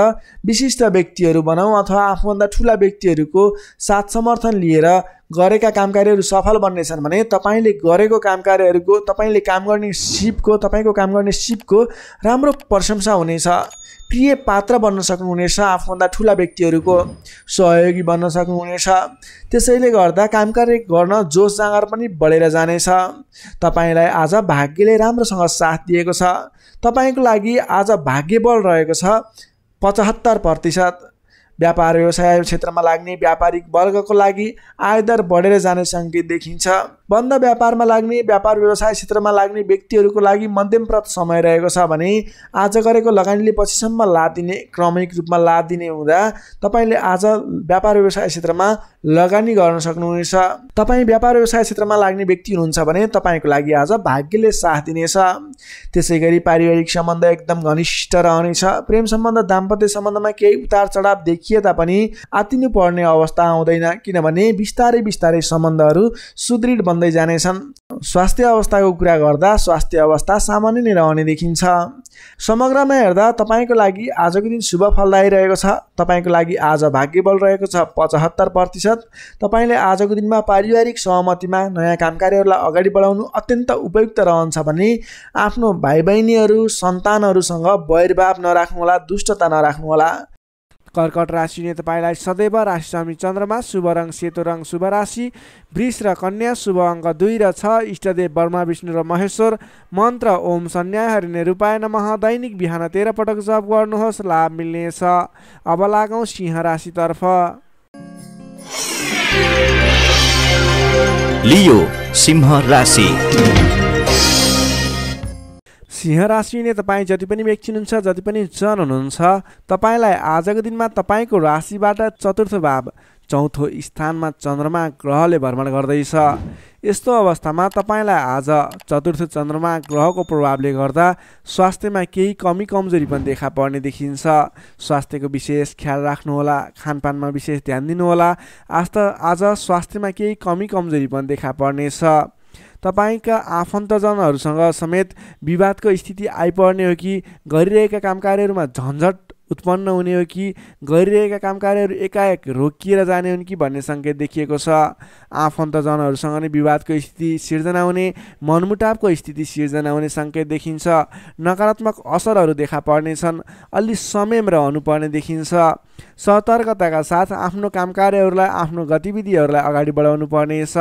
विशिष्ट व्यक्तिहरू बनाऊ अथवा आफूभन्दा ठुला व्यक्तिहरूको साथ समर्थन लिएर गरेका काम कार्यहरू सफल बन्नेछन् भने तपाईँले गरेको काम कार्यहरूको तपाईँले काम गर्ने सिपको तपाईँको काम गर्ने सिपको राम्रो प्रशंसा हुनेछ प्रिय पात्र बन्न सक्नुहुनेछ आफूभन्दा ठुला व्यक्तिहरूको सहयोगी बन्न सक्नुहुनेछ त्यसैले गर्दा काम कार्य गर्न जोस जाँगर पनि बढेर जानेछ तपाईँलाई आज भाग्यले राम्रोसँग साथ दिएको छ तपाईँको लागि आज भाग्य बल रहेको छ पचहत्तर प्रतिशत व्यापार व्यवसाय क्षेत्रमा लाग्ने व्यापारिक वर्गको लागि आयदर बढेर जाने सङ्केत देखिन्छ बन्द व्यापारमा लाग्ने व्यापार व्यवसाय क्षेत्रमा लाग्ने व्यक्तिहरूको लागि मध्यमप्रत समय रहेको छ भने आज गरेको लगानीले पछिसम्म लाभ दिने क्रमिक रूपमा लाभ दिने हुँदा तपाईँले आज व्यापार व्यवसाय क्षेत्रमा लगानी गर्न सक्नुहुनेछ तपाईँ व्यापार व्यवसाय क्षेत्रमा लाग्ने व्यक्ति हुनुहुन्छ भने तपाईँको लागि आज भाग्यले साथ दिनेछ त्यसै गरी पारिवारिक सम्बन्ध एकदम घनिष्ठ रहनेछ प्रेम सम्बन्ध दाम्पत्य सम्बन्धमा केही उतार चढाव देखिए तापनि आतिनु पर्ने अवस्था आउँदैन किनभने बिस्तारै बिस्तारै सम्बन्धहरू सुदृढ बन्दै जानेछन् स्वास्थ्य अवस्थाको कुरा गर्दा स्वास्थ्य अवस्था सामान्य नै रहने देखिन्छ समग्रमा हेर्दा तपाईँको लागि आजको दिन शुभ फलदायी रहेको छ तपाईँको लागि आज भाग्य बल रहेको छ पचहत्तर प्रतिशत साथसाथ तपाईँले आजको दिनमा पारिवारिक सहमतिमा नयाँ काम अगाडि बढाउनु अत्यन्त उपयुक्त रहन्छ भने आफ्नो भाइ बहिनीहरू सन्तानहरूसँग बैरभाव नराख्नुहोला दुष्टता नराख्नुहोला कर्कट राशिले तपाईँलाई सदैव राशि स्वामी चन्द्रमा शुभ रङ सेतो रङ शुभ राशि वृष र कन्या शुभ अङ्क दुई र छ इष्टदेव वर्मा विष्णु र महेश्वर मन्त्र ओम सन्याय हरिने रूपाय नमः दैनिक बिहान तेह्र पटक जप गर्नुहोस् लाभ मिल्नेछ अब लागौँ सिंह राशितर्फ लियो सिंह राशि सिंह राशिले तपाईँ जति पनि व्यक्ति हुनुहुन्छ जति पनि जन हुनुहुन्छ तपाईँलाई आजको दिनमा तपाईँको राशिबाट चतुर्थ भाव चौथो स्थानमा चन्द्रमा ग्रहले भ्रमण गर्दैछ यस्तो अवस्थामा तपाईँलाई आज चतुर्थ चन्द्रमा ग्रहको प्रभावले गर्दा स्वास्थ्यमा केही कमी कमजोरी पनि देखा पर्ने देखिन्छ स्वास्थ्यको विशेष ख्याल राख्नुहोला खानपानमा विशेष ध्यान दिनुहोला आज त आज स्वास्थ्यमा केही कमी कमजोरी पनि देखा पर्नेछ तपाईँका आफन्तजनहरूसँग समेत विवादको स्थिति आइपर्ने हो कि गरिरहेका काम कार्यहरूमा झन्झट उत्पन्न हुने हो कि गरिरहेका काम कार्यहरू एकाएक रोकिएर जाने हुन् कि भन्ने सङ्केत देखिएको छ आफन्तजनहरूसँग नै विवादको स्थिति सिर्जना हुने मनमुटावको स्थिति सिर्जना हुने सङ्केत देखिन्छ नकारात्मक असरहरू देखा पर्नेछन् अलि संयम रहनुपर्ने देखिन्छ सतर्कताका साथ आफ्नो काम कार्यहरूलाई आफ्नो गतिविधिहरूलाई अगाडि बढाउनु पर्नेछ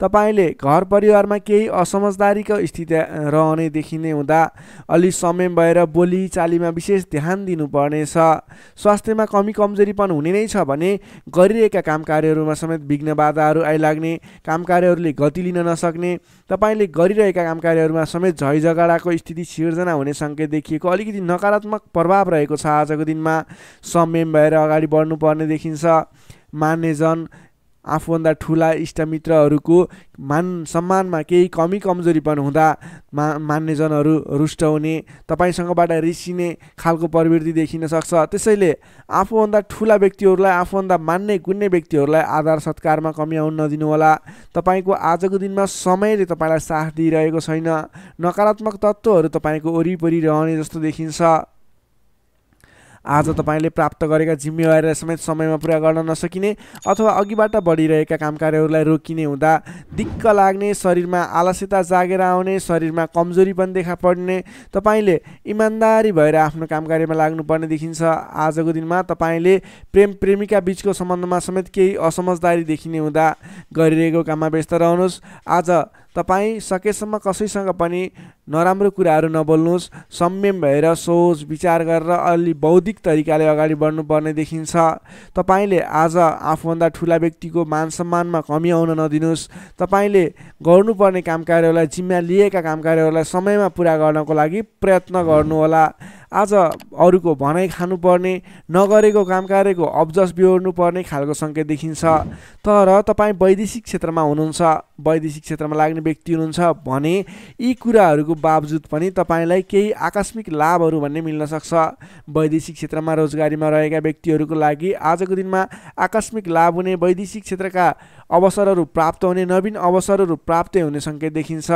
तपाईँले घर परिवारमा केही असमझदारीको स्थिति रहने देखिने हुँदा अलि संयम भएर बोलीचालीमा विशेष ध्यान दिनुपर्ने रहनेछ स्वास्थ्यमा कमी कमजोरी पनि हुने नै छ भने गरिरहेका काम कार्यहरूमा समेत विघ्न बाधाहरू आइलाग्ने काम कार्यहरूले गति लिन नसक्ने तपाईँले गरिरहेका काम कार्यहरूमा समेत झै झगडाको स्थिति सिर्जना हुने सङ्केत देखिएको अलिकति नकारात्मक प्रभाव रहेको छ आजको दिनमा संयम भएर अगाडि बढ्नुपर्ने देखिन्छ मान्यजन आफूभन्दा ठुला इष्टमित्रहरूको मान सम्मानमा केही कमी कमजोरी पनि हुँदा मा मान्यजनहरू रुष्ट हुने तपाईँसँगबाट रिसिने खालको प्रवृत्ति देखिन सक्छ त्यसैले आफूभन्दा ठुला व्यक्तिहरूलाई आफूभन्दा मान्ने गुन्ने व्यक्तिहरूलाई आधार सत्कारमा कमी आउन नदिनुहोला तपाईँको आजको दिनमा समयले तपाईँलाई साथ दिइरहेको छैन नकारात्मक तत्त्वहरू तपाईँको वरिपरि रहने जस्तो देखिन्छ आज तपाईँले प्राप्त गरेका जिम्मेवारी समेत समयमा पुरा गर्न नसकिने अथवा अघिबाट बढिरहेका काम कार्यहरूलाई रोकिने हुँदा दिक्क लाग्ने शरीरमा आलस्यता जागेर आउने शरीरमा कमजोरी पनि देखा पर्ने तपाईँले इमान्दारी भएर आफ्नो काम कार्यमा लाग्नुपर्ने देखिन्छ आजको दिनमा तपाईँले प्रेम प्रेमिका बिचको सम्बन्धमा समेत केही असमझदारी देखिने हुँदा गरिरहेको काममा व्यस्त रहनुहोस् आज तपाईँ सकेसम्म कसैसँग पनि नराम्रो कुराहरू नबोल्नुहोस् संयम भएर सोच विचार गरेर अलि बौद्धिक तरिकाले अगाडि बढ्नुपर्ने देखिन्छ तपाईँले आज आफूभन्दा ठुला व्यक्तिको मान सम्मानमा कमी आउन नदिनुहोस् तपाईँले गर्नुपर्ने काम कार्यहरूलाई जिम्मा लिएका काम कार्यहरूलाई समयमा पुरा गर्नको लागि प्रयत्न गर्नुहोला आज अरूको भनाइ खानुपर्ने नगरेको काम कार्यको अब्जस बिहोर्नुपर्ने खालको सङ्केत देखिन्छ तर तपाईँ वैदेशिक क्षेत्रमा हुनुहुन्छ वैदेशिक क्षेत्रमा लाग्ने व्यक्ति हुनुहुन्छ भने यी कुराहरूको बावजुद पनि तपाईँलाई केही आकस्मिक लाभहरू भन्ने मिल्न सक्छ वैदेशिक क्षेत्रमा रोजगारीमा रहेका व्यक्तिहरूको लागि आजको दिनमा आकस्मिक लाभ हुने वैदेशिक क्षेत्रका अवसरहरू प्राप्त हुने नवीन अवसरहरू प्राप्त हुने सङ्केत देखिन्छ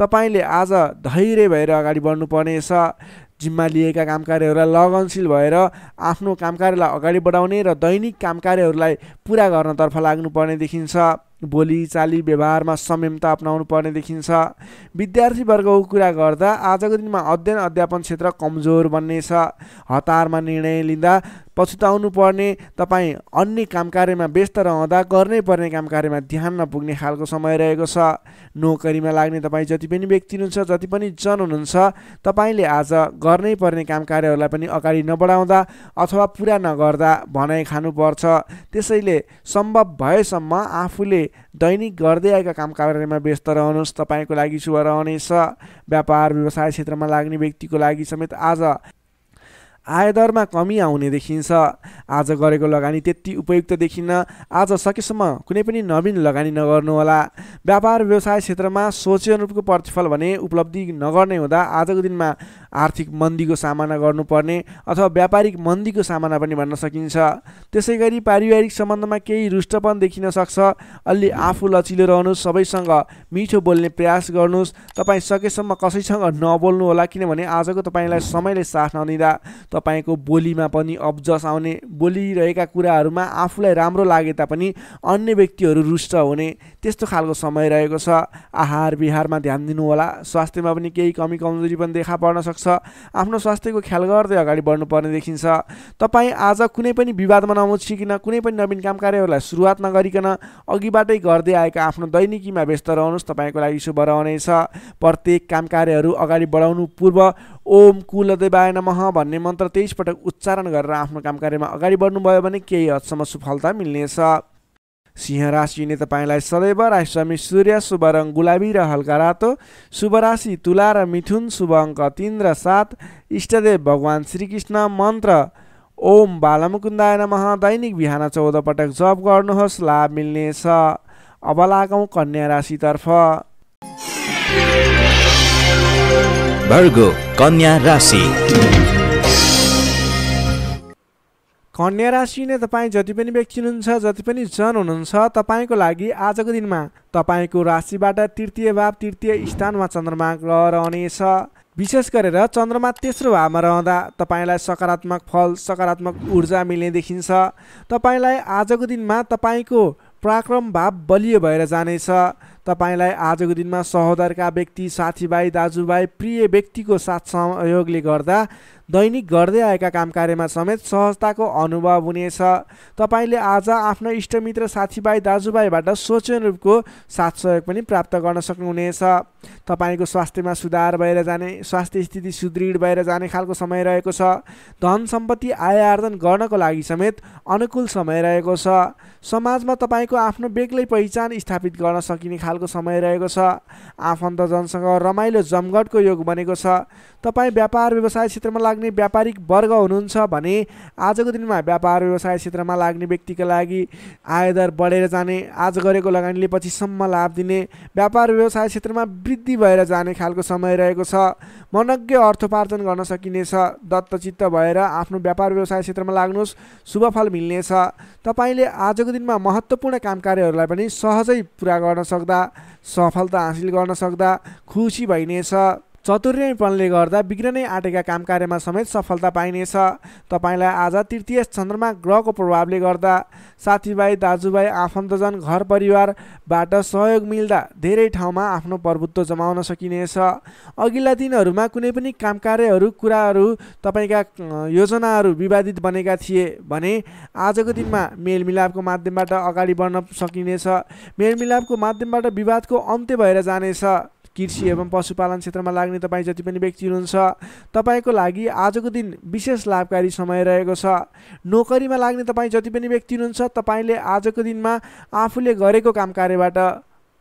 तपाईँले आज धैर्य भएर अगाडि बढ्नुपर्नेछ जिम्मा लिएका काम कार्यहरूलाई लगनशील भएर आफ्नो काम कार्यलाई अगाडि बढाउने र दैनिक काम कार्यहरूलाई पुरा गर्नतर्फ लाग्नुपर्ने देखिन्छ बोली चाली व्यवहारमा संयमता अप्नाउनु पर्ने देखिन्छ विद्यार्थीवर्गको कुरा गर्दा आजको दिनमा अध्ययन अध्यापन क्षेत्र कमजोर बन्नेछ हतारमा निर्णय लिँदा पछुताउनु पर्ने तपाईँ अन्य काम कार्यमा व्यस्त रहँदा गर्नै पर्ने काम कार्यमा ध्यान नपुग्ने खालको समय रहेको छ नोकरीमा लाग्ने तपाईँ जति पनि व्यक्ति हुनुहुन्छ जति पनि जन हुनुहुन्छ तपाईँले आज गर्नै पर्ने काम कार्यहरूलाई पनि अगाडि नबढाउँदा अथवा पुरा नगर्दा भनाइ खानुपर्छ त्यसैले सम्भव भएसम्म आफूले दैनिक गर्दै आएका काम कार्यमा व्यस्त रहनुहोस् तपाईँको लागि शुभ रहनेछ व्यापार व्यवसाय क्षेत्रमा लाग्ने व्यक्तिको लागि समेत आज आयदरमा कमी आउने देखिन्छ आज गरेको लगानी त्यति उपयुक्त देखिन्न आज सकेसम्म कुनै पनि नवीन लगानी नगर्नुहोला व्यापार व्यवसाय क्षेत्रमा सोचेअनुरूपको प्रतिफल भने उपलब्धि नगर्ने हुँदा आजको दिनमा आर्थिक मन्दीको सामना गर्नुपर्ने अथवा व्यापारिक मन्दीको सामना पनि भन्न सकिन्छ त्यसै गरी पारिवारिक सम्बन्धमा केही रुष्टपन देखिन सक्छ अलि आफू लचिलो रहनुहोस् सबैसँग मिठो बोल्ने प्रयास गर्नुहोस् तपाईँ सकेसम्म कसैसँग नबोल्नु होला किनभने आजको तपाईँलाई समयले साथ नदिँदा तपाईँको बोलीमा पनि अब्जस आउने बोलिरहेका कुराहरूमा आफूलाई राम्रो लागे तापनि अन्य व्यक्तिहरू रुष्ट हुने त्यस्तो खालको समय रहेको छ आहार विहारमा ध्यान दिनुहोला स्वास्थ्यमा पनि केही कमी कमजोरी पनि देखा पर्न सक्छ सक्छ आफ्नो स्वास्थ्यको ख्याल गर्दै अगाडि बढ्नुपर्ने देखिन्छ तपाईँ आज कुनै पनि विवादमा नमुछिकन कुनै पनि नवीन काम कार्यहरूलाई सुरुवात नगरिकन अघिबाटै गर्दै आएको आफ्नो दैनिकीमा व्यस्त रहनुहोस् तपाईँको लागि शुभ रहनेछ प्रत्येक काम कार्यहरू अगाडि बढाउनु पूर्व ओम कुलदेवाय नमः भन्ने मन्त्र तेइस पटक उच्चारण गरेर आफ्नो काम कार्यमा अगाडि बढ्नुभयो भने केही हदसम्म सफलता मिल्नेछ सिंह राशिले तपाईँलाई सदैव स्वामी सूर्य शुभ रङ गुलाबी र हल्का रातो शुभ राशि तुला र मिथुन शुभ अङ्क तिन र सात इष्टदेव भगवान् श्रीकृष्ण मन्त्र ओम बालमुकुन्दाय नमः दैनिक बिहान चौध पटक जप गर्नुहोस् लाभ मिल्नेछ अब लागौँ कन्या राशितर्फ भर्गो कन्या राशि कन्या राशि नै तपाईँ जति पनि व्यक्ति हुनुहुन्छ जति पनि जन हुनुहुन्छ तपाईँको लागि आजको दिनमा तपाईँको राशिबाट तृतीय भाव तृतीय स्थानमा चन्द्रमा ग्रह रहनेछ विशेष गरेर चन्द्रमा तेस्रो भावमा रहँदा तपाईँलाई सकारात्मक फल सकारात्मक ऊर्जा मिल्ने देखिन्छ तपाईँलाई आजको दिनमा तपाईँको पराक्रम भाव बलियो भएर जानेछ तपाईँलाई आजको दिनमा सहोदरका व्यक्ति साथीभाइ दाजुभाइ प्रिय व्यक्तिको साथ सहयोगले गर्दा दैनिक गर्दै आएका काम कार्यमा समेत सहजताको अनुभव हुनेछ तपाईँले आज आफ्नो इष्टमित्र साथीभाइ दाजुभाइबाट रूपको साथ सहयोग पनि प्राप्त गर्न सक्नुहुनेछ तपाईँको स्वास्थ्यमा सुधार भएर जाने स्वास्थ्य स्थिति सुदृढ भएर जाने खालको समय रहेको छ धन सम्पत्ति आय आर्जन गर्नको लागि समेत अनुकूल समय रहेको छ समाजमा तपाईँको आफ्नो बेग्लै पहिचान स्थापित गर्न सकिने खालको समय रहेको छ आफन्तजनसँग रमाइलो जमघटको योग बनेको छ तपाईँ व्यापार व्यवसाय क्षेत्रमा लाग्ने व्यापारिक वर्ग हुनुहुन्छ भने आजको दिनमा व्यापार व्यवसाय क्षेत्रमा लाग्ने व्यक्तिका लागि आयदर बढेर जाने आज गरेको लगानीले पछिसम्म लाभ दिने व्यापार व्यवसाय क्षेत्रमा वृद्धि भएर जाने खालको समय रहेको छ मनज्ञ अर्थोपार्जन गर्न सकिनेछ दत्तचित्त भएर आफ्नो व्यापार व्यवसाय क्षेत्रमा लाग्नुहोस् शुभफल मिल्नेछ तपाईँले आजको दिनमा महत्त्वपूर्ण काम कार्यहरूलाई पनि सहजै पुरा गर्न सक्दा सफलता हासिल गर्न सक्दा खुसी भइनेछ चतुर्यपनले गर्दा बिग्रनै आँटेका काम कार्यमा समेत सफलता पाइनेछ तपाईँलाई आज तृतीय चन्द्रमा ग्रहको प्रभावले गर्दा साथीभाइ दाजुभाइ आफन्तजन घर परिवारबाट सहयोग मिल्दा धेरै ठाउँमा आफ्नो प्रभुत्व जमाउन सकिनेछ अघिल्ला दिनहरूमा कुनै पनि काम कार्यहरू कुराहरू तपाईँका योजनाहरू विवादित बनेका थिए भने आजको दिनमा मेलमिलापको माध्यमबाट अगाडि बढ्न सकिनेछ मेलमिलापको माध्यमबाट विवादको अन्त्य भएर जानेछ कृषि एवं पशुपालन क्षेत्रमा लाग्ने तपाईँ जति पनि व्यक्ति हुनुहुन्छ तपाईँको लागि आजको दिन विशेष लाभकारी समय रहेको छ नोकरीमा लाग्ने तपाईँ जति पनि व्यक्ति हुनुहुन्छ तपाईँले आजको दिनमा आफूले गरेको काम कार्यबाट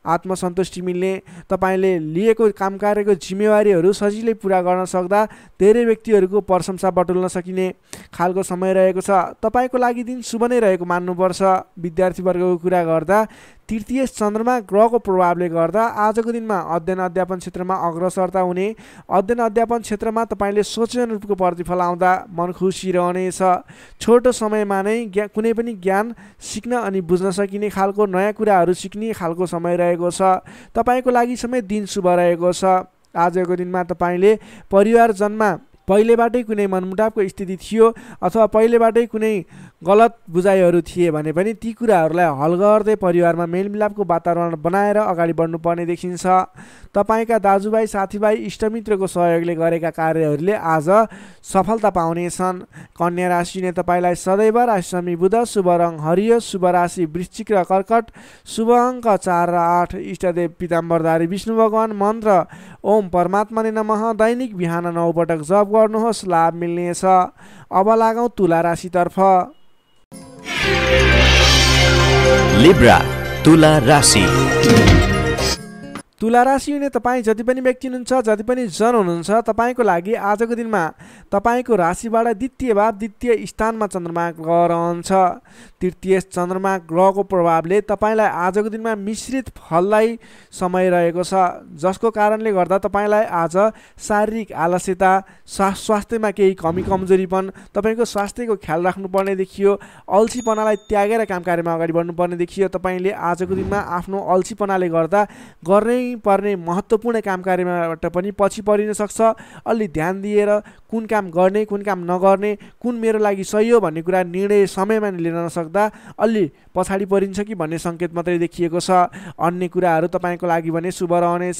आत्मसन्तुष्टि मिल्ने तपाईँले लिएको काम कार्यको जिम्मेवारीहरू सजिलै पुरा गर्न सक्दा धेरै व्यक्तिहरूको प्रशंसा बटुल्न सकिने खालको समय रहेको छ तपाईँको लागि दिन शुभ नै रहेको मान्नुपर्छ विद्यार्थीवर्गको कुरा गर्दा तृतीय चन्द्रमा ग्रहको प्रभावले गर्दा आजको दिनमा अध्ययन अध्यापन क्षेत्रमा अग्रसरता हुने अध्ययन अध्यापन क्षेत्रमा तपाईँले सोचेन रूपको प्रतिफल आउँदा मन खुसी रहनेछ छोटो समयमा नै ज्ञा कुनै पनि ज्ञान सिक्न अनि बुझ्न सकिने खालको नयाँ कुराहरू सिक्ने खालको समय रहेको छ तपाईँको लागि समय दिन शुभ रहेको छ आजको दिनमा तपाईँले परिवारजनमा पहिलेबाटै कुनै मनमुटावको स्थिति थियो अथवा पहिलेबाटै कुनै गलत बुझाइहरू थिए भने पनि ती कुराहरूलाई हल गर्दै परिवारमा मेलमिलापको वातावरण बनाएर अगाडि बढ्नुपर्ने देखिन्छ तपाईँका दाजुभाइ साथीभाइ इष्टमित्रको सहयोगले गरेका कार्यहरूले आज सफलता पाउनेछन् कन्या राशिले तपाईँलाई सदैव राशिमी बुध शुभ रङ हरियो शुभ राशि वृश्चिक र कर्कट शुभ अङ्क चार र आठ इष्टदेव पिताम्बरधारी विष्णु भगवान् मन्त्र ओम परमात्माले नमः दैनिक बिहान नौ पटक जप गर्नुहोस् लाभ मिल्नेछ अब लागौँ तुला राशितर्फ लिब्रा तुला राशि तुला राशि हुने तपाईँ जति पनि व्यक्ति हुनुहुन्छ जति पनि जन हुनुहुन्छ तपाईँको लागि आजको दिनमा तपाईँको राशिबाट द्वितीय भाव द्वितीय स्थानमा चन्द्रमा ग्रह रहन्छ तृतीय चन्द्रमा ग्रहको प्रभावले तपाईँलाई आजको दिनमा मिश्रित फललाई समय रहेको छ जसको कारणले गर्दा तपाईँलाई आज शारीरिक आलस्यता स्वास्थ्यमा केही कमी कमजोरीपन तपाईँको स्वास्थ्यको ख्याल राख्नुपर्ने देखियो अल्छीपनालाई त्यागेर काम कार्यमा अगाडि बढ्नुपर्ने देखियो तपाईँले आजको दिनमा आफ्नो अल्छीपनाले गर्दा गर्ने पर्ने महत्त्वपूर्ण काम कार्यबाट पनि पछि परिन सक्छ अलि ध्यान दिएर कुन काम गर्ने कुन काम नगर्ने कुन मेरो लागि सही हो भन्ने कुरा निर्णय समयमा लिन नसक्दा अलि पछाडि परिन्छ कि भन्ने सङ्केत मात्रै देखिएको छ अन्य कुराहरू तपाईँको लागि भने शुभ रहनेछ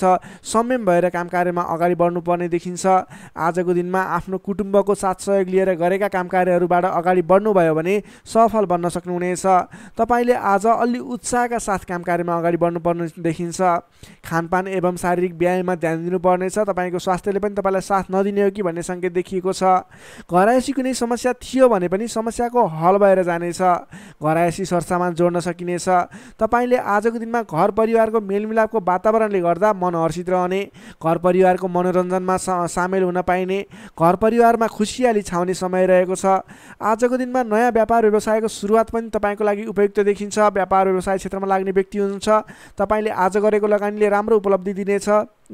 संयम भएर काम कार्यमा अगाडि बढ्नुपर्ने देखिन्छ आजको दिनमा आफ्नो कुटुम्बको साथ सहयोग लिएर गरेका काम कार्यहरूबाट अगाडि बढ्नुभयो भने सफल बन्न सक्नुहुनेछ तपाईँले आज अलि उत्साहका साथ काम कार्यमा अगाडि बढ्नुपर्ने देखिन्छ खानपान एवं शारीरिक व्यायाममा ध्यान दिनुपर्नेछ तपाईँको स्वास्थ्यले पनि तपाईँलाई साथ नदिने हो कि भन्ने सङ्केत देखिएको छ घरायसी कुनै समस्या थियो भने पनि समस्याको हल भएर जानेछ घरायसी सरसामान जोड्न सकिनेछ तपाईँले आजको दिनमा घर परिवारको मेलमिलापको वातावरणले गर्दा मन हर्षित रहने घर परिवारको मनोरञ्जनमा सामेल हुन पाइने घर परिवारमा खुसियाली छाउने समय रहेको छ आजको दिनमा नयाँ व्यापार व्यवसायको सुरुवात पनि तपाईँको लागि उपयुक्त देखिन्छ व्यापार व्यवसाय क्षेत्रमा लाग्ने व्यक्ति हुनुहुन्छ तपाईँले आज गरेको लगानीले राम्रो राम्रो उपलब्धि दिनेछ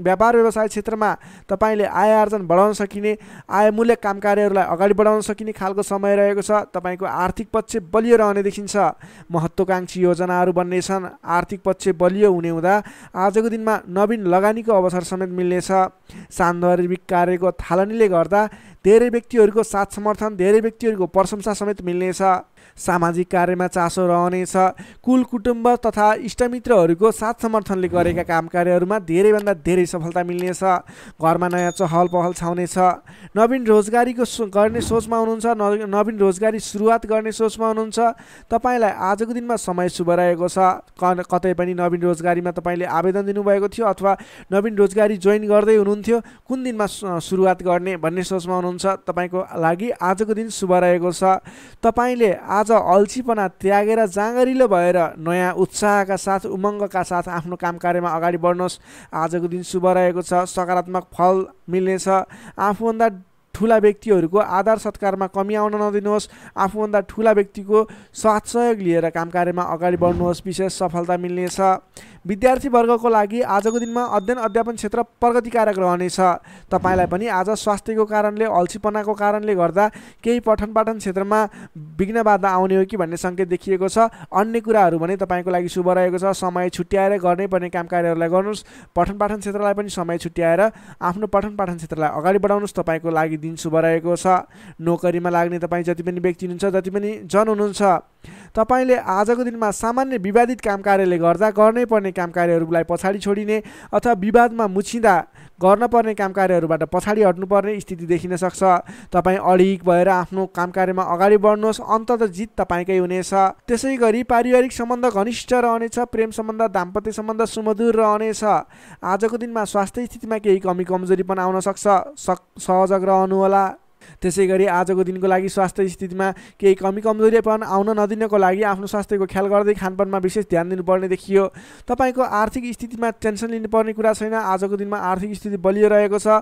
व्यापार व्यवसाय क्षेत्रमा तपाईँले आय आर्जन बढाउन सकिने आयमूल्य काम कार्यहरूलाई अगाडि बढाउन सकिने खालको समय रहेको छ तपाईँको आर्थिक पक्ष बलियो रहने देखिन्छ महत्त्वकाङ्क्षी योजनाहरू बन्नेछन् आर्थिक पक्ष बलियो हुने हुँदा आजको दिनमा नवीन लगानीको अवसर समेत मिल्नेछ सान्दर्भिक कार्यको थालनीले गर्दा धेरै व्यक्तिहरूको साथ समर्थन धेरै व्यक्तिहरूको प्रशंसा समेत मिल्नेछ सामाजिक कार्यमा चासो रहनेछ कुल कुटुम्ब तथा इष्टमित्रहरूको साथ समर्थनले गरेका काम कार्यहरूमा धेरैभन्दा धेरै सफलता मिल्नेछ घरमा नयाँ चहल पहल छाउनेछ नवीन रोजगारीको गर्ने सोचमा हुनुहुन्छ नवीन रोजगारी सुरुवात गर्ने सोचमा हुनुहुन्छ तपाईँलाई आजको दिनमा समय शुभ रहेको छ कतै पनि नवीन रोजगारीमा तपाईँले आवेदन दिनुभएको थियो अथवा नवीन रोजगारी जोइन गर्दै हुनुहुन्थ्यो कुन दिनमा सुरुवात गर्ने भन्ने सोचमा हुनुहुन्छ तपाईँको लागि आजको दिन शुभ रहेको छ तपाईँले आज आज अल्छीपना त्यागेर जाँगरिलो भएर नयाँ उत्साहका साथ उमङ्गका साथ आफ्नो काम कार्यमा अगाडि बढ्नुहोस् आजको दिन शुभ रहेको छ सकारात्मक फल मिल्नेछ आफूभन्दा ठुला व्यक्तिहरूको आधार सत्कारमा कमी आउन नदिनुहोस् आफूभन्दा ठुला व्यक्तिको साथ सहयोग लिएर काम कार्यमा अगाडि बढ्नुहोस् विशेष सफलता मिल्नेछ विद्यार्थीवर्गको लागि आजको दिनमा अध्ययन अध्यापन क्षेत्र प्रगतिकारक रहनेछ तपाईँलाई पनि आज स्वास्थ्यको कारणले अल्छीपनाको कारणले गर्दा केही पठन पाठन क्षेत्रमा विघ्न बाधा आउने हो कि भन्ने सङ्केत देखिएको छ अन्य कुराहरू भने तपाईँको लागि शुभ रहेको छ समय छुट्याएर गर्नै पर्ने काम कार्यहरूलाई गर्नुहोस् पठन पाठन क्षेत्रलाई पनि समय छुट्याएर आफ्नो पठन पाठन क्षेत्रलाई अगाडि बढाउनुहोस् तपाईँको लागि दिन शुभ रहेको छ नोकरीमा लाग्ने तपाईँ जति पनि व्यक्ति हुनुहुन्छ जति पनि जन हुनुहुन्छ तपाईँले आजको दिनमा सामान्य विवादित काम कार्यले गर्दा गर्नै पर्ने काम कार्यहरूलाई पछाडि छोडिने अथवा विवादमा मुछिँदा गर्न पर्ने काम कार्यहरूबाट पछाडि हट्नुपर्ने स्थिति देखिन सक्छ तपाईँ अडिक भएर आफ्नो काम कार्यमा अगाडि बढ्नुहोस् अन्तत जित तपाईँकै हुनेछ त्यसै गरी पारिवारिक सम्बन्ध घनिष्ठ रहनेछ प्रेम सम्बन्ध दाम्पत्य सम्बन्ध सुमधुर रहनेछ आजको दिनमा स्वास्थ्य स्थितिमा केही कमी कमजोरी पनि आउन सक्छ सहजग रहनुहोला त्यसै गरी आजको दिनको लागि स्वास्थ्य स्थितिमा केही कमी कमजोरीपन आउन नदिनको लागि आफ्नो स्वास्थ्यको ख्याल गर्दै खानपानमा विशेष ध्यान दिनुपर्ने देखियो तपाईँको आर्थिक स्थितिमा टेन्सन लिनुपर्ने कुरा छैन आजको दिनमा आर्थिक स्थिति बलियो रहेको छ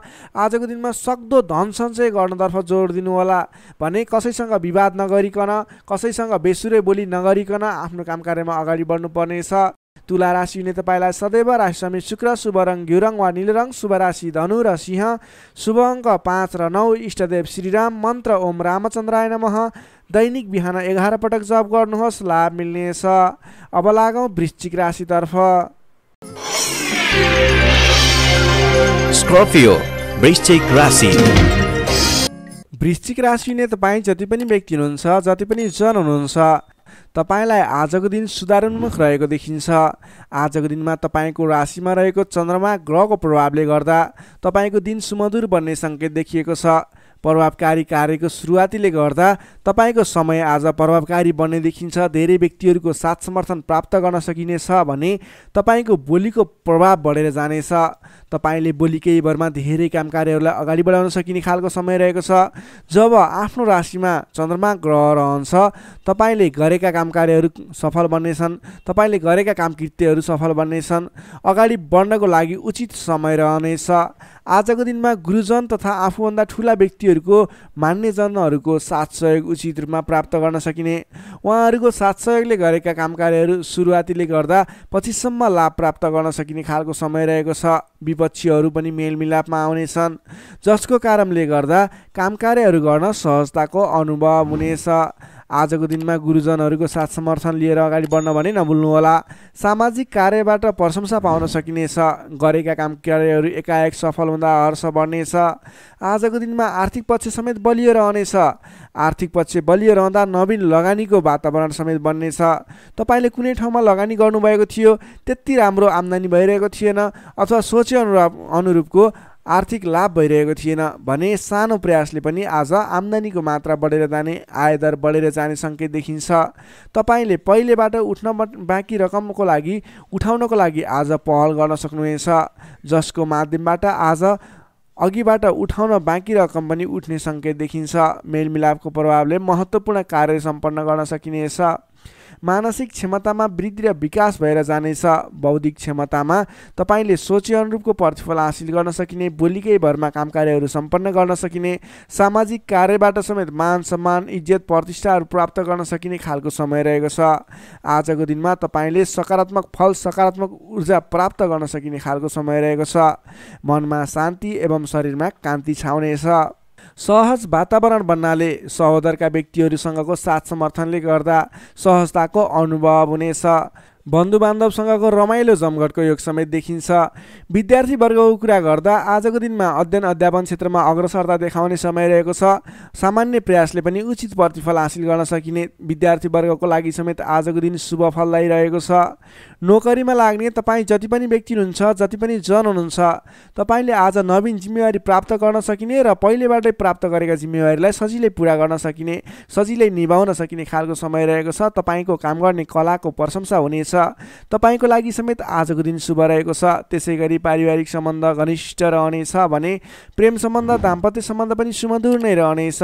आजको दिनमा सक्दो धन सञ्चय गर्नतर्फ जोड दिनुहोला भने कसैसँग विवाद नगरिकन कसैसँग बेसुरे बोली नगरिकन आफ्नो काम कार्यमा अगाडि बढ्नुपर्नेछ तुला राशि हुने तपाईँलाई सदैव राशि समेत शुक्र शुभ रङ रङ वा निलरङ शुभ राशि धनु र सिंह शुभ अङ्क पाँच र नौ इष्टदेव श्रीराम मन्त्र ओम रामचन्द्राय नमः दैनिक बिहान एघार पटक जप गर्नुहोस् लाभ मिल्नेछ अब लागौँ वृश्चिक राशितर्फ स्कर्पियो वृश्चिक राशि वृश्चिक तपाईँ जति पनि व्यक्ति हुनुहुन्छ जति पनि जन हुनुहुन्छ तपाईँलाई आजको दिन सुधारोन्मुख रहेको देखिन्छ आजको दिनमा तपाईँको राशिमा रहेको चन्द्रमा ग्रहको प्रभावले गर्दा तपाईँको दिन सुमधुर बन्ने सङ्केत देखिएको छ प्रभावकारी कार्यको सुरुवातीले गर्दा तपाईँको समय आज प्रभावकारी बन्ने देखिन्छ धेरै व्यक्तिहरूको साथ समर्थन प्राप्त गर्न सकिनेछ भने तपाईँको बोलीको प्रभाव बढेर जानेछ तपाईँले बोली केही भरमा धेरै काम कार्यहरूलाई अगाडि बढाउन सकिने खालको समय रहेको छ जब आफ्नो राशिमा चन्द्रमा ग्रह रहन्छ तपाईँले गरेका काम कार्यहरू सफल बन्नेछन् तपाईँले गरेका काम कृत्यहरू सफल बन्नेछन् अगाडि बढ्नको लागि उचित समय रहनेछ आजको दिनमा गुरुजन तथा आफूभन्दा ठुला व्यक्तिहरूको मान्यजनहरूको साथ सहयोग उचित रूपमा प्राप्त गर्न सकिने उहाँहरूको साथ सहयोगले गरेका काम कार्यहरू सुरुवातीले गर्दा पछिसम्म लाभ प्राप्त गर्न सकिने खालको समय रहेको छ विपक्षीहरू पनि मेलमिलापमा आउनेछन् जसको कारणले गर्दा काम कार्यहरू गर्न सहजताको अनुभव हुनेछ आजको दिनमा गुरुजनहरूको साथ समर्थन लिएर अगाडि बढ्न भने नभुल्नुहोला सामाजिक कार्यबाट प्रशंसा पाउन सकिनेछ गरेका काम कार्यहरू एकाएक सफल हुँदा हर्ष बढ्नेछ आजको दिनमा आर्थिक पक्ष समेत बलियो रहनेछ आर्थिक पक्ष बलियो रहँदा नवीन लगानीको वातावरण समेत बन्नेछ तपाईँले कुनै ठाउँमा लगानी गर्नुभएको थियो त्यति राम्रो आम्दानी भइरहेको थिएन अथवा सोचे अनुरूप अनुरूपको आर्थिक लाभ भइरहेको थिएन भने सानो प्रयासले पनि आज आम्दानीको मात्रा बढेर जाने आयदर बढेर जाने सङ्केत देखिन्छ तपाईँले पहिलेबाट उठ्न बाँकी रकमको लागि उठाउनको लागि आज पहल गर्न सक्नुहुनेछ जसको माध्यमबाट आज अघिबाट उठाउन बाँकी रकम पनि उठ्ने सङ्केत देखिन्छ मेलमिलापको प्रभावले महत्त्वपूर्ण कार्य सम्पन्न गर्न सकिनेछ मानसिक क्षमतामा वृद्धि र विकास भएर जानेछ बौद्धिक क्षमतामा तपाईँले सोचे अनुरूपको प्रतिफल हासिल गर्न सकिने बोलीकै भरमा काम कार्यहरू सम्पन्न गर्न सकिने सामाजिक कार्यबाट समेत मान सम्मान इज्जत प्रतिष्ठाहरू प्राप्त गर्न सकिने खालको समय रहेको छ आजको दिनमा तपाईँले सकारात्मक फल सकारात्मक ऊर्जा प्राप्त गर्न सकिने खालको समय रहेको छ मनमा शान्ति एवं शरीरमा कान्ति छाउनेछ सहज वातावरण बन्नाले सहोदरका व्यक्तिहरूसँगको साथ समर्थनले गर्दा सहजताको अनुभव हुनेछ बन्धुबान्धवसँगको रमाइलो जमघटको योग समेत देखिन्छ विद्यार्थीवर्गको कुरा गर्दा आजको दिनमा अध्ययन अध्यापन क्षेत्रमा अग्रसरता देखाउने समय रहेको छ सामान्य प्रयासले पनि उचित प्रतिफल हासिल गर्न सकिने विद्यार्थीवर्गको लागि समेत आजको दिन शुभ फलदायी रहेको छ नोकरीमा लाग्ने तपाईँ जति पनि व्यक्ति हुनुहुन्छ जति पनि जन हुनुहुन्छ तपाईँले आज नवीन जिम्मेवारी प्राप्त गर्न सकिने र पहिलेबाटै प्राप्त गरेका जिम्मेवारीलाई सजिलै पुरा गर्न सकिने सजिलै निभाउन सकिने खालको समय रहेको छ तपाईँको काम गर्ने कलाको प्रशंसा हुनेछ छ तपाईँको लागि समेत आजको दिन शुभ रहेको छ त्यसै गरी पारिवारिक सम्बन्ध घनिष्ठ रहनेछ भने प्रेम सम्बन्ध दाम्पत्य सम्बन्ध पनि सुमधुर नै रहनेछ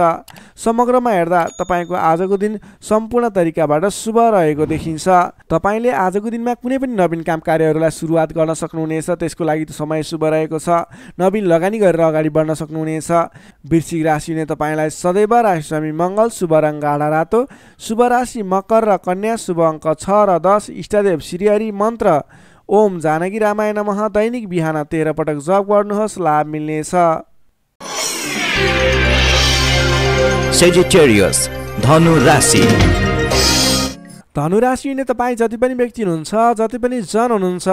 समग्रमा हेर्दा तपाईँको आजको दिन सम्पूर्ण तरिकाबाट शुभ रहेको देखिन्छ तपाईँले आजको दिनमा कुनै पनि नवीन काम कार्यहरूलाई सुरुवात गर्न सक्नुहुनेछ त्यसको लागि त समय शुभ रहेको छ नवीन लगानी गरेर अगाडि बढ्न सक्नुहुनेछ वृश्चिक राशि नै तपाईँलाई सदैव राशिस्वामी मङ्गल शुभ रङ गाढा रातो शुभ राशि मकर र कन्या शुभ अङ्क छ र दस इष्ट इष्टदेव श्रीहरी मन्त्र ओम जानकी रामायण मह दैनिक बिहान तेह्र पटक जप गर्नुहोस् लाभ मिल्नेछ धनु राशि धनु तपाईँ जति पनि व्यक्ति हुनुहुन्छ जति पनि जन हुनुहुन्छ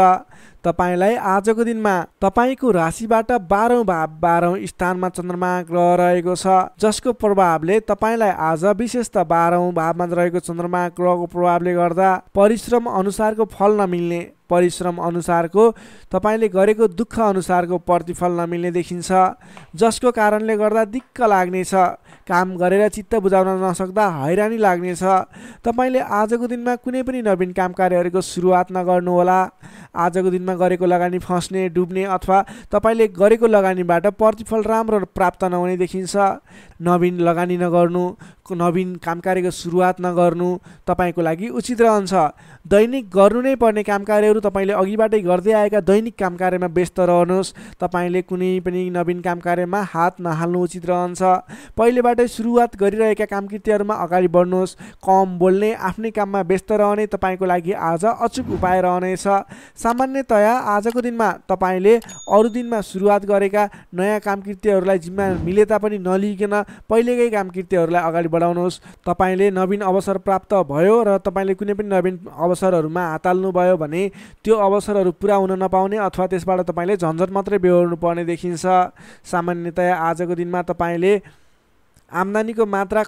तपाईँलाई आजको दिनमा तपाईँको राशिबाट बाह्रौँ भाव बाह्रौँ स्थानमा चन्द्रमा ग्रह रहेको छ जसको प्रभावले तपाईँलाई आज विशेष त बाह्रौँ भावमा रहेको चन्द्रमा ग्रहको प्रभावले गर्दा परिश्रम अनुसारको फल नमिल्ने परिश्रम अनुसारको तपाईँले गरेको दुःख अनुसारको प्रतिफल नमिल्ने देखिन्छ जसको कारणले गर्दा दिक्क लाग्नेछ काम गरेर चित्त बुझाउन नसक्दा हैरानी लाग्नेछ तपाईँले आजको दिनमा कुनै पनि नवीन काम कार्यहरूको सुरुवात नगर्नुहोला आजको दिनमा गरेको लगानी फस्ने डुब्ने अथवा तपाईँले गरेको लगानीबाट प्रतिफल राम्रो प्राप्त नहुने देखिन्छ नवीन लगानी नगर्नु नवीन काम कार्यको सुरुवात नगर्नु तपाईँको लागि उचित रहन्छ दैनिक गर्नु नै पर्ने काम कार्यहरू तपाईँले अघिबाटै गर्दै आएका दैनिक काम कार्यमा व्यस्त रहनुहोस् तपाईँले कुनै पनि नवीन काम कार्यमा हात नहाल्नु उचित रहन्छ पहिलेबाटै सुरुवात गरिरहेका कामकृत्यहरूमा अगाडि बढ्नुहोस् कम बोल्ने आफ्नै काममा व्यस्त रहने तपाईँको लागि आज अचुक उपाय रहनेछ सामान्यतया आजको दिनमा तपाईँले अरू दिनमा सुरुवात गरेका नयाँ कामकृत्यहरूलाई जिम्मा मिले तापनि नलिइकन पहिलेकै कामकृत्यहरूलाई अगाडि बढाउनुहोस् तपाईँले नवीन अवसर प्राप्त भयो र तपाईँले कुनै पनि नवीन अवसरहरूमा हात हाल्नुभयो भने त्यो अवसरहरू पुरा हुन नपाउने अथवा त्यसबाट तपाईँले झन्झट मात्रै बेहोर्नु पर्ने देखिन्छ सामान्यतया आजको दिनमा तपाईँले आम्दानीको मात्रा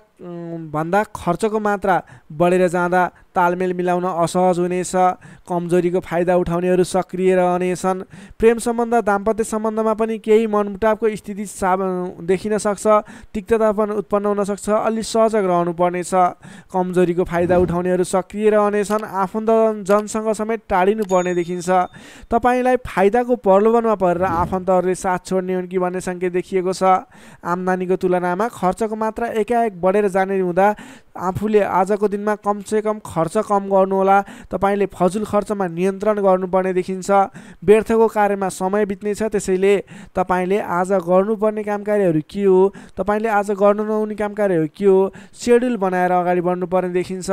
भन्दा खर्चको मात्रा बढेर जाँदा तालमेल मिलाउन असहज हुनेछ कमजोरीको फाइदा उठाउनेहरू सक्रिय रहनेछन् प्रेम सम्बन्ध दाम्पत्य सम्बन्धमा पनि केही मनमुटावको स्थिति सा देखिन सक्छ पनि उत्पन्न हुन सक्छ अलि सजग रहनुपर्नेछ कमजोरीको फाइदा उठाउनेहरू सक्रिय रहनेछन् आफन्त जनसँग समेत टाढिनु पर्ने देखिन्छ तपाईँलाई फाइदाको प्रलोभनमा परेर आफन्तहरूले साथ छोड्ने हुन् कि भन्ने सङ्केत देखिएको छ आम्दानीको तुलनामा खर्चको मात्रा एकाएक बढेर जाने हुँदा आफूले आजको दिनमा कमसेकम खर्च कम गर्नुहोला तपाईँले फजुल खर्चमा नियन्त्रण गर्नुपर्ने देखिन्छ व्यर्थको कार्यमा समय बित्नेछ त्यसैले तपाईँले आज गर्नुपर्ने काम कार्यहरू के हो तपाईँले आज गर्नु नहुने काम कार्यहरू के हो सेड्युल बनाएर अगाडि बढ्नुपर्ने देखिन्छ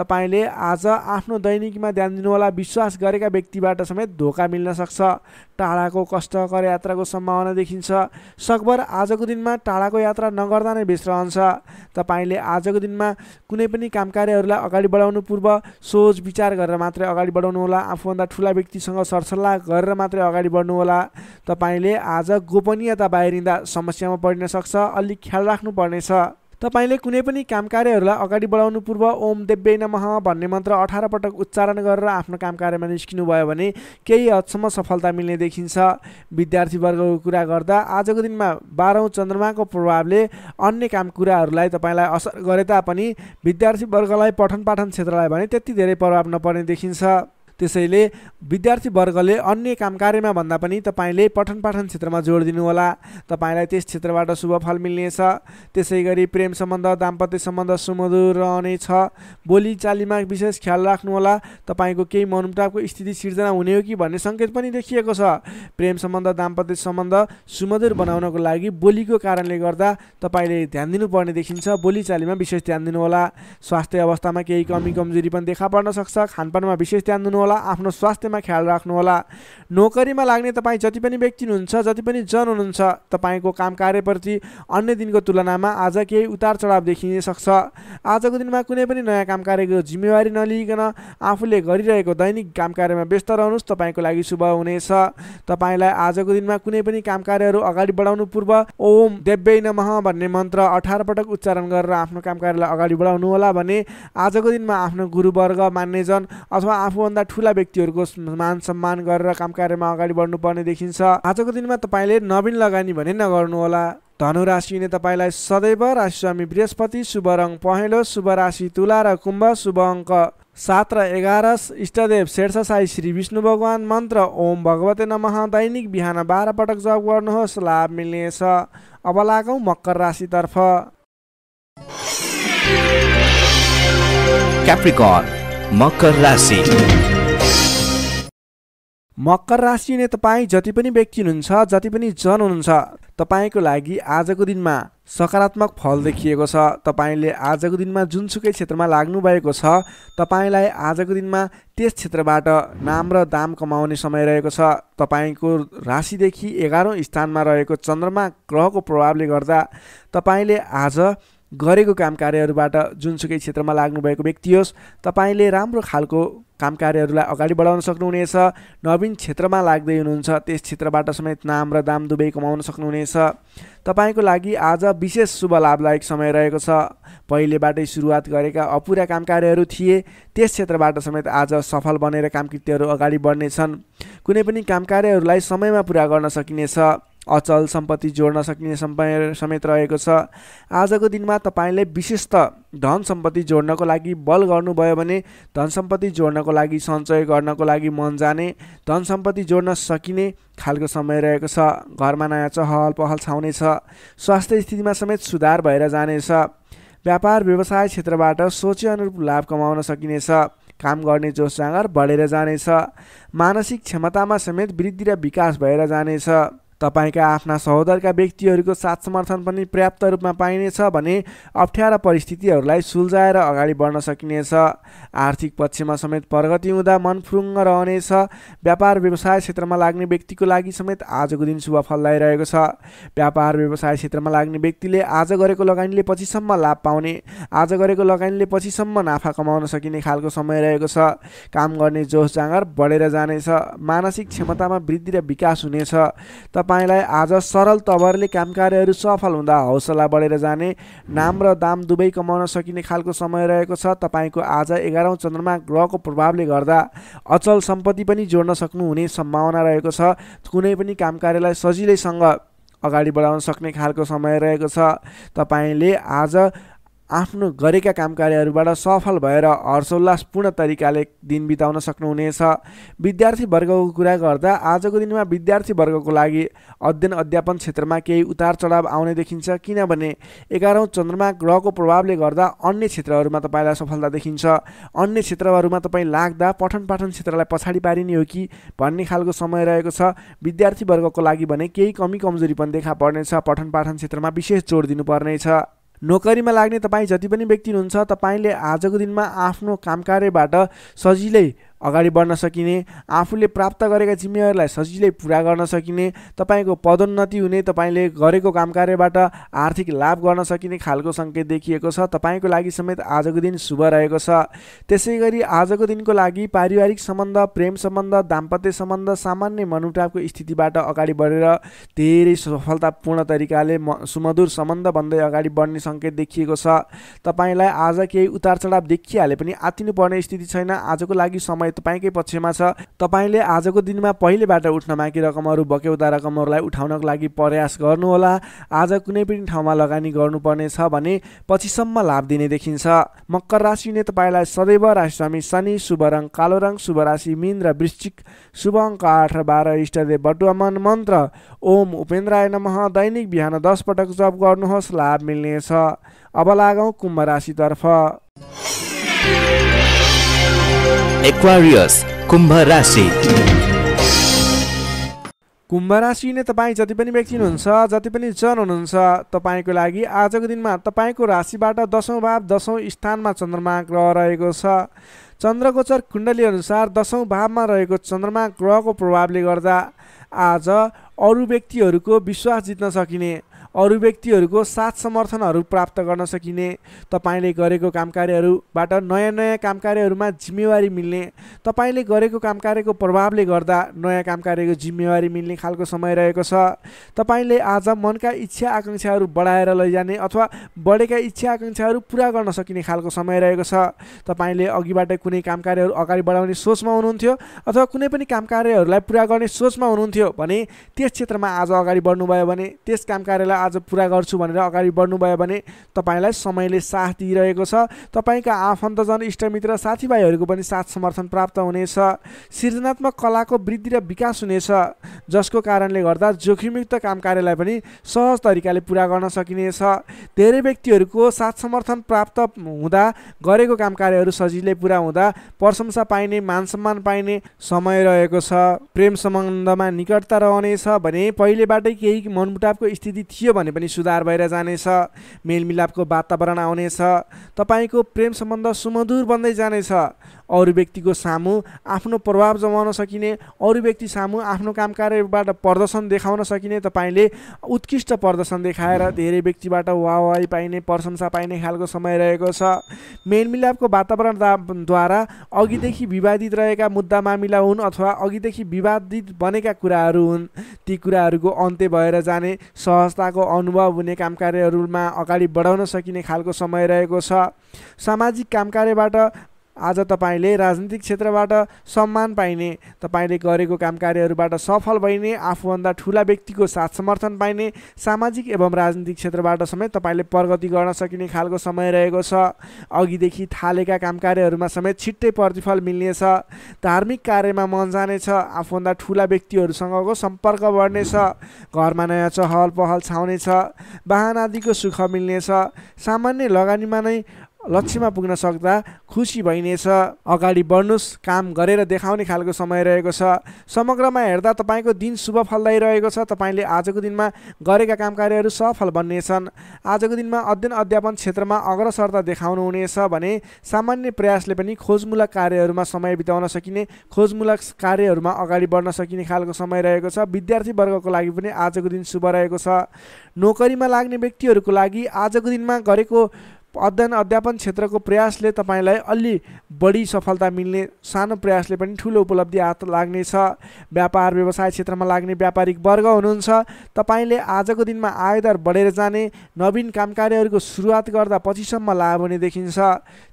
तपाईँले आज आफ्नो दैनिकीमा ध्यान दिनुहोला विश्वास गरेका व्यक्तिबाट समेत धोका मिल्न सक्छ टाढाको कष्टकर यात्राको सम्भावना देखिन्छ सकभर आजको दिनमा टाढाको यात्रा नगर्दा नै बेस रहन्छ तपाईँले आजको दिनमा कुनै पनि काम कार्यहरूलाई अगाडि बढाउनु पूर्व सोच विचार गरेर मात्रै अगाडि बढाउनुहोला आफूभन्दा ठुला व्यक्तिसँग सरसल्लाह गरेर मात्रै अगाडि बढ्नुहोला तपाईँले आज गोपनीयता बाहिरिँदा समस्यामा पर्न सक्छ अलिक ख्याल राख्नुपर्नेछ तपाईँले कुनै पनि काम कार्यहरूलाई अगाडि बढाउनु पूर्व ओम देव्य नमः भन्ने मन्त्र अठार पटक उच्चारण गरेर आफ्नो काम कार्यमा निस्किनु भने केही हदसम्म सफलता मिल्ने देखिन्छ विद्यार्थीवर्गको कुरा गर्दा आजको दिनमा बाह्रौँ चन्द्रमाको प्रभावले अन्य काम कुराहरूलाई तपाईँलाई असर गरे तापनि विद्यार्थीवर्गलाई पठन पाठन क्षेत्रलाई भने त्यति धेरै प्रभाव नपर्ने देखिन्छ त्यसैले विद्यार्थीवर्गले अन्य काम कार्यमा भन्दा पनि तपाईँले पठन पाठन क्षेत्रमा जोड दिनुहोला तपाईँलाई त्यस क्षेत्रबाट शुभफल मिल्नेछ त्यसै गरी प्रेम सम्बन्ध दाम्पत्य सम्बन्ध सुमधुर रहनेछ बोलीचालीमा विशेष ख्याल राख्नुहोला तपाईँको केही मनमुटावको स्थिति सिर्जना हुने हो कि भन्ने सङ्केत पनि देखिएको छ प्रेम सम्बन्ध दाम्पत्य सम्बन्ध सुमधुर बनाउनको लागि बोलीको कारणले गर्दा तपाईँले ध्यान दिनुपर्ने देखिन्छ बोलीचालीमा विशेष ध्यान दिनुहोला स्वास्थ्य अवस्थामा केही कमी कमजोरी पनि देखा पर्न सक्छ खानपानमा विशेष ध्यान दिनुहोला आफ्नो स्वास्थ्यमा ख्याल राख्नुहोला नोकरीमा लाग्ने तपाईँ जति पनि व्यक्ति हुनुहुन्छ जति पनि जन हुनुहुन्छ तपाईँको काम कार्यप्रति अन्य दिनको तुलनामा आज केही उतार चढाव देखिन सक्छ आजको दिनमा कुनै पनि नयाँ काम कार्यको जिम्मेवारी नलिइकन आफूले गरिरहेको दैनिक काम कार्यमा व्यस्त रहनुहोस् तपाईँको लागि शुभ हुनेछ तपाईँलाई आजको दिनमा कुनै पनि काम कार्यहरू अगाडि बढाउनु पूर्व ओम देव्यै नमः भन्ने मन्त्र अठार पटक उच्चारण गरेर आफ्नो काम कार्यलाई अगाडि बढाउनुहोला भने आजको दिनमा आफ्नो गुरुवर्ग मान्नेजन अथवा आफूभन्दा ठुलो ठुला व्यक्तिहरूको मान सम्मान गरेर काम कार्यमा अगाडि बढ्नुपर्ने देखिन्छ आजको दिनमा तपाईँले नवीन लगानी भने नगर्नुहोला धनु राशि नै तपाईँलाई सदैव राशि स्वामी बृहस्पति शुभ रङ पहेँलो शुभ राशि तुला र कुम्भ शुभ अङ्क सात र एघार इष्टदेव शेर्ष साई श्री विष्णु भगवान् मन्त्र ओम भगवते नमः दैनिक बिहान बाह्र पटक जप गर्नुहोस् लाभ मिल्नेछ अब लागौ मकर राशितर्फ मकर राशि मकर राशि नै तपाईँ जति पनि व्यक्ति हुनुहुन्छ जति पनि जन हुनुहुन्छ तपाईँको लागि आजको दिनमा सकारात्मक फल देखिएको छ तपाईँले आजको दिनमा जुनसुकै क्षेत्रमा लाग्नुभएको छ तपाईँलाई आजको दिनमा त्यस क्षेत्रबाट नाम र दाम कमाउने समय रहेको छ तपाईँको राशिदेखि एघारौँ स्थानमा रहेको चन्द्रमा ग्रहको प्रभावले गर्दा तपाईँले आज गरेको काम कार्यहरूबाट जुनसुकै क्षेत्रमा लाग्नुभएको व्यक्ति होस् तपाईँले राम्रो खालको काम कार्यहरूलाई अगाडि बढाउन सक्नुहुनेछ नवीन क्षेत्रमा लाग्दै हुनुहुन्छ त्यस क्षेत्रबाट समेत नाम र दाम दुवै कमाउन सक्नुहुनेछ तपाईँको लागि आज विशेष शुभ लाभदायक समय रहेको छ पहिलेबाटै सुरुवात गरेका अपुरा काम कार्यहरू थिए त्यस क्षेत्रबाट समेत आज सफल बनेर कामकृत्यहरू अगाडि बढ्नेछन् कुनै पनि काम कार्यहरूलाई समयमा पुरा गर्न सकिनेछ अचल सम्पत्ति जोड्न सकिने समय समेत रहेको छ आजको दिनमा तपाईँले विशेषत धन सम्पत्ति जोड्नको लागि बल गर्नुभयो भने धन सम्पत्ति जोड्नको लागि सञ्चय गर्नको लागि मन जाने धन सम्पत्ति जोड्न सकिने खालको समय रहेको छ घरमा नयाँ चहल पहल छाउनेछ स्वास्थ्य स्थितिमा समेत सुधार भएर जानेछ व्यापार व्यवसाय क्षेत्रबाट सोचे अनुरूप लाभ कमाउन सकिनेछ काम गर्ने जोस जाँगर बढेर जानेछ मानसिक क्षमतामा समेत वृद्धि र विकास भएर जानेछ तपाईँका आफ्ना सहोदरका व्यक्तिहरूको साथ समर्थन पनि पर्याप्त रूपमा पाइनेछ भने अप्ठ्यारा परिस्थितिहरूलाई सुल्झाएर अगाडि बढ्न सकिनेछ आर्थिक पक्षमा समेत प्रगति हुँदा मनफुरुङ्ग रहनेछ व्यापार व्यवसाय क्षेत्रमा लाग्ने व्यक्तिको लागि समेत आजको दिन शुभ फलदायी छ व्यापार व्यवसाय क्षेत्रमा लाग्ने व्यक्तिले आज गरेको लगानीले पछिसम्म लाभ पाउने आज गरेको लगानीले पछिसम्म नाफा कमाउन सकिने खालको समय रहेको छ काम गर्ने जोस जाँगर बढेर जानेछ मानसिक क्षमतामा वृद्धि र विकास हुनेछ तपाईँ तपाईँलाई आज सरल तवरले काम कार्यहरू सफल हुँदा हौसला बढेर जाने नाम र दाम दुवै कमाउन सकिने खालको समय रहेको छ तपाईँको आज एघारौँ चन्द्रमा ग्रहको प्रभावले गर्दा अचल सम्पत्ति पनि जोड्न सक्नुहुने सम्भावना रहेको छ कुनै पनि काम कार्यलाई सजिलैसँग अगाडि बढाउन सक्ने खालको समय रहेको छ तपाईँले आज आफ्नो गरेका काम कार्यहरूबाट सफल भएर हर्षोल्लासपूर्ण तरिकाले दिन बिताउन सक्नुहुनेछ विद्यार्थीवर्गको कुरा गर्दा आजको दिनमा विद्यार्थीवर्गको लागि अध्ययन अध्यापन क्षेत्रमा केही उतार चढाव आउने देखिन्छ किनभने एघारौँ चन्द्रमा ग्रहको प्रभावले गर्दा अन्य क्षेत्रहरूमा तपाईँलाई सफलता देखिन्छ अन्य क्षेत्रहरूमा तपाईँ लाग्दा पठन पाठन क्षेत्रलाई पछाडि पारिने हो कि भन्ने खालको समय रहेको छ विद्यार्थीवर्गको लागि भने केही कमी कमजोरी पनि देखा पर्नेछ पठन पाठन क्षेत्रमा विशेष जोड दिनुपर्नेछ नोकरीमा लाग्ने तपाईँ जति पनि व्यक्ति हुनुहुन्छ तपाईँले आजको दिनमा आफ्नो काम कार्यबाट सजिलै अगाडि बढ्न सकिने आफूले प्राप्त गरेका जिम्मेवारीलाई सजिलै पुरा गर्न सकिने तपाईँको पदोन्नति हुने तपाईँले गरेको काम कार्यबाट आर्थिक लाभ गर्न सकिने खालको सङ्केत देखिएको छ तपाईँको लागि समेत आजको दिन शुभ रहेको छ त्यसै गरी आजको दिनको लागि पारिवारिक सम्बन्ध प्रेम सम्बन्ध दाम्पत्य सम्बन्ध सामान्य मनोटापको स्थितिबाट अगाडि बढेर धेरै सफलतापूर्ण तरिकाले म सुमधुर सम्बन्ध बन्दै अगाडि बढ्ने सङ्केत देखिएको छ तपाईँलाई आज केही उतार चढाव देखिहाले पनि पर्ने स्थिति छैन आजको लागि समय समय तपाईँकै पक्षमा छ तपाईँले आजको दिनमा पहिलेबाट उठ्न बाँकी रकमहरू बक्यौता रकमहरूलाई उठाउनको लागि प्रयास गर्नुहोला आज कुनै पनि ठाउँमा लगानी गर्नुपर्ने छ भने पछिसम्म लाभ दिने देखिन्छ मकर राशिले तपाईँलाई सदैव राशिस्वामी शनि शुभ रङ कालो रङ शुभ राशि मिन र वृश्चिक शुभ अङ्क आठ र बाह्र इष्टदेव बटुवामन मन्त्र ओम उपेन्द्राय नमः दैनिक बिहान दस पटक जप गर्नुहोस् लाभ मिल्नेछ अब लागौँ कुम्भ राशितर्फ एक्वारियस कुम्भ राशि कुम्भ राशि नै तपाईँ जति पनि व्यक्ति हुनुहुन्छ जति पनि जन हुनुहुन्छ तपाईँको लागि आजको दिनमा तपाईँको राशिबाट दसौँ भाव दसौँ स्थानमा चन्द्रमा ग्रह रहेको छ चन्द्रगोचर कुण्डली अनुसार दसौँ भावमा रहेको चन्द्रमा ग्रहको प्रभावले गर्दा आज अरू व्यक्तिहरूको विश्वास जित्न सकिने अरू व्यक्तिहरूको साथ समर्थनहरू प्राप्त गर्न सकिने तपाईँले गरेको काम कार्यहरूबाट नयाँ नयाँ काम कार्यहरूमा जिम्मेवारी मिल्ने तपाईँले गरेको काम कार्यको प्रभावले गर्दा नयाँ काम कार्यको जिम्मेवारी मिल्ने खालको समय रहेको छ तपाईँले आज मनका इच्छा आकाङ्क्षाहरू बढाएर लैजाने अथवा बढेका इच्छा आकाङ्क्षाहरू पुरा गर्न सकिने खालको समय रहेको छ तपाईँले अघिबाट कुनै काम कार्यहरू अगाडि बढाउने सोचमा हुनुहुन्थ्यो अथवा कुनै पनि काम कार्यहरूलाई पुरा गर्ने सोचमा हुनुहुन्थ्यो भने त्यस क्षेत्रमा आज अगाडि बढ्नुभयो भने त्यस कार्यलाई आज पुरा गर्छु भनेर अगाडि बढ्नुभयो भने तपाईँलाई समयले साथ दिइरहेको छ तपाईँका आफन्तजन इष्टमित्र साथीभाइहरूको पनि साथ समर्थन प्राप्त हुनेछ सृजनात्मक कलाको वृद्धि र विकास हुनेछ जसको कारणले गर्दा जोखिमयुक्त काम कार्यलाई पनि सहज तरिकाले पुरा गर्न सकिनेछ धेरै व्यक्तिहरूको साथ समर्थन प्राप्त हुँदा गरेको काम कार्यहरू सजिलै पुरा हुँदा प्रशंसा पाइने मान सम्मान पाइने समय रहेको छ प्रेम सम्बन्धमा निकटता रहनेछ भने पहिलेबाटै केही मनमुटावको स्थिति थियो गरियो भने पनि सुधार भएर जानेछ मेलमिलापको वातावरण आउनेछ तपाईँको प्रेम सम्बन्ध सुमधुर बन्दै जानेछ अरू व्यक्तिको सामु आफ्नो प्रभाव जमाउन सकिने अरू व्यक्ति सामु आफ्नो काम कार्यबाट प्रदर्शन देखाउन सकिने तपाईँले उत्कृष्ट प्रदर्शन देखाएर धेरै व्यक्तिबाट वाहवाही पाइने प्रशंसा पाइने खालको समय रहेको छ मेलमिलापको वातावरणद्वारा अघिदेखि विवादित रहेका मुद्दा मामिला हुन् अथवा अघिदेखि विवादित बनेका कुराहरू हुन् ती कुराहरूको अन्त्य भएर जाने सहजताको अनुभव हुने काम कार्यहरूमा अगाडि बढाउन सकिने खालको समय रहेको छ सामाजिक काम कार्यबाट आज तपाईँले राजनीतिक क्षेत्रबाट सम्मान पाइने तपाईँले गरेको काम कार्यहरूबाट सफल भइने आफूभन्दा ठुला व्यक्तिको साथ समर्थन पाइने सामाजिक एवं राजनीतिक क्षेत्रबाट समेत तपाईँले प्रगति गर्न सकिने खालको समय रहेको छ अघिदेखि थालेका काम कार्यहरूमा समेत छिट्टै प्रतिफल मिल्नेछ धार्मिक कार्यमा मन जानेछ आफूभन्दा ठुला व्यक्तिहरूसँगको सम्पर्क बढ्नेछ घरमा नयाँ चहल पहल छाउनेछ वाहन आदिको सुख मिल्नेछ सामान्य लगानीमा नै लक्ष्यमा पुग्न सक्दा खुसी भइनेछ अगाडि बढ्नुहोस् काम गरेर देखाउने खालको समय रहेको छ समग्रमा हेर्दा तपाईँको दिन शुभ फलदायी रहेको छ तपाईँले आजको दिनमा गरेका काम कार्यहरू सफल बन्नेछन् आजको दिनमा अध्ययन अध्यापन क्षेत्रमा अग्रसरता देखाउनुहुनेछ भने सामान्य प्रयासले पनि खोजमूलक कार्यहरूमा समय बिताउन सकिने खोजमूलक कार्यहरूमा अगाडि बढ्न सकिने खालको समय रहेको छ विद्यार्थीवर्गको लागि पनि आजको दिन शुभ रहेको छ नोकरीमा लाग्ने व्यक्तिहरूको लागि आजको दिनमा गरेको अध्ययन अध्यापन क्षेत्रको प्रयासले तपाईँलाई अलि बढी सफलता मिल्ने सानो प्रयासले पनि ठुलो उपलब्धि हात लाग्नेछ व्यापार व्यवसाय क्षेत्रमा लाग्ने व्यापारिक वर्ग हुनुहुन्छ तपाईँले आजको दिनमा आयदर बढेर जाने नवीन काम कार्यहरूको सुरुवात गर्दा पछिसम्म लाभ हुने देखिन्छ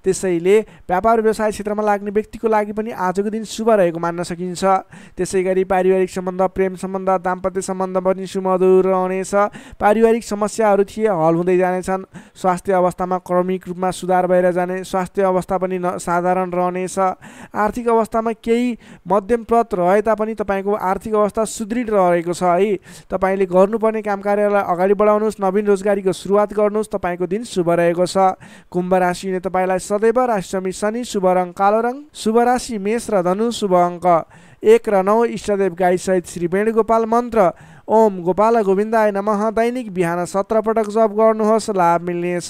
त्यसैले व्यापार व्यवसाय क्षेत्रमा लाग्ने व्यक्तिको लागि पनि आजको दिन शुभ रहेको मान्न सकिन्छ त्यसै गरी पारिवारिक सम्बन्ध प्रेम सम्बन्ध दाम्पत्य सम्बन्ध पनि सुमधुर रहनेछ पारिवारिक समस्याहरू थिए हल हुँदै जानेछन् स्वास्थ्य अवस्थामा क्रमिक रूपमा सुधार भएर जाने स्वास्थ्य अवस्था पनि न साधारण रहनेछ आर्थिक अवस्थामा केही मध्यमप्रत रहे तापनि तपाईँको आर्थिक अवस्था सुदृढ रहेको छ है तपाईँले गर्नुपर्ने काम कार्यलाई अगाडि बढाउनुहोस् नवीन रोजगारीको सुरुवात गर्नुहोस् तपाईँको दिन शुभ रहेको छ कुम्भ राशिले तपाईँलाई सदैव राशिमी शनि शुभ रङ कालो रङ शुभ राशि मेष र धनु शुभ अङ्क एक र नौ इष्टदेव गाईसहित श्री वेणुगोपाल मन्त्र ओम गोपाल गोविन्दाय नमः दैनिक बिहान सत्र पटक जप गर्नुहोस् लाभ मिल्नेछ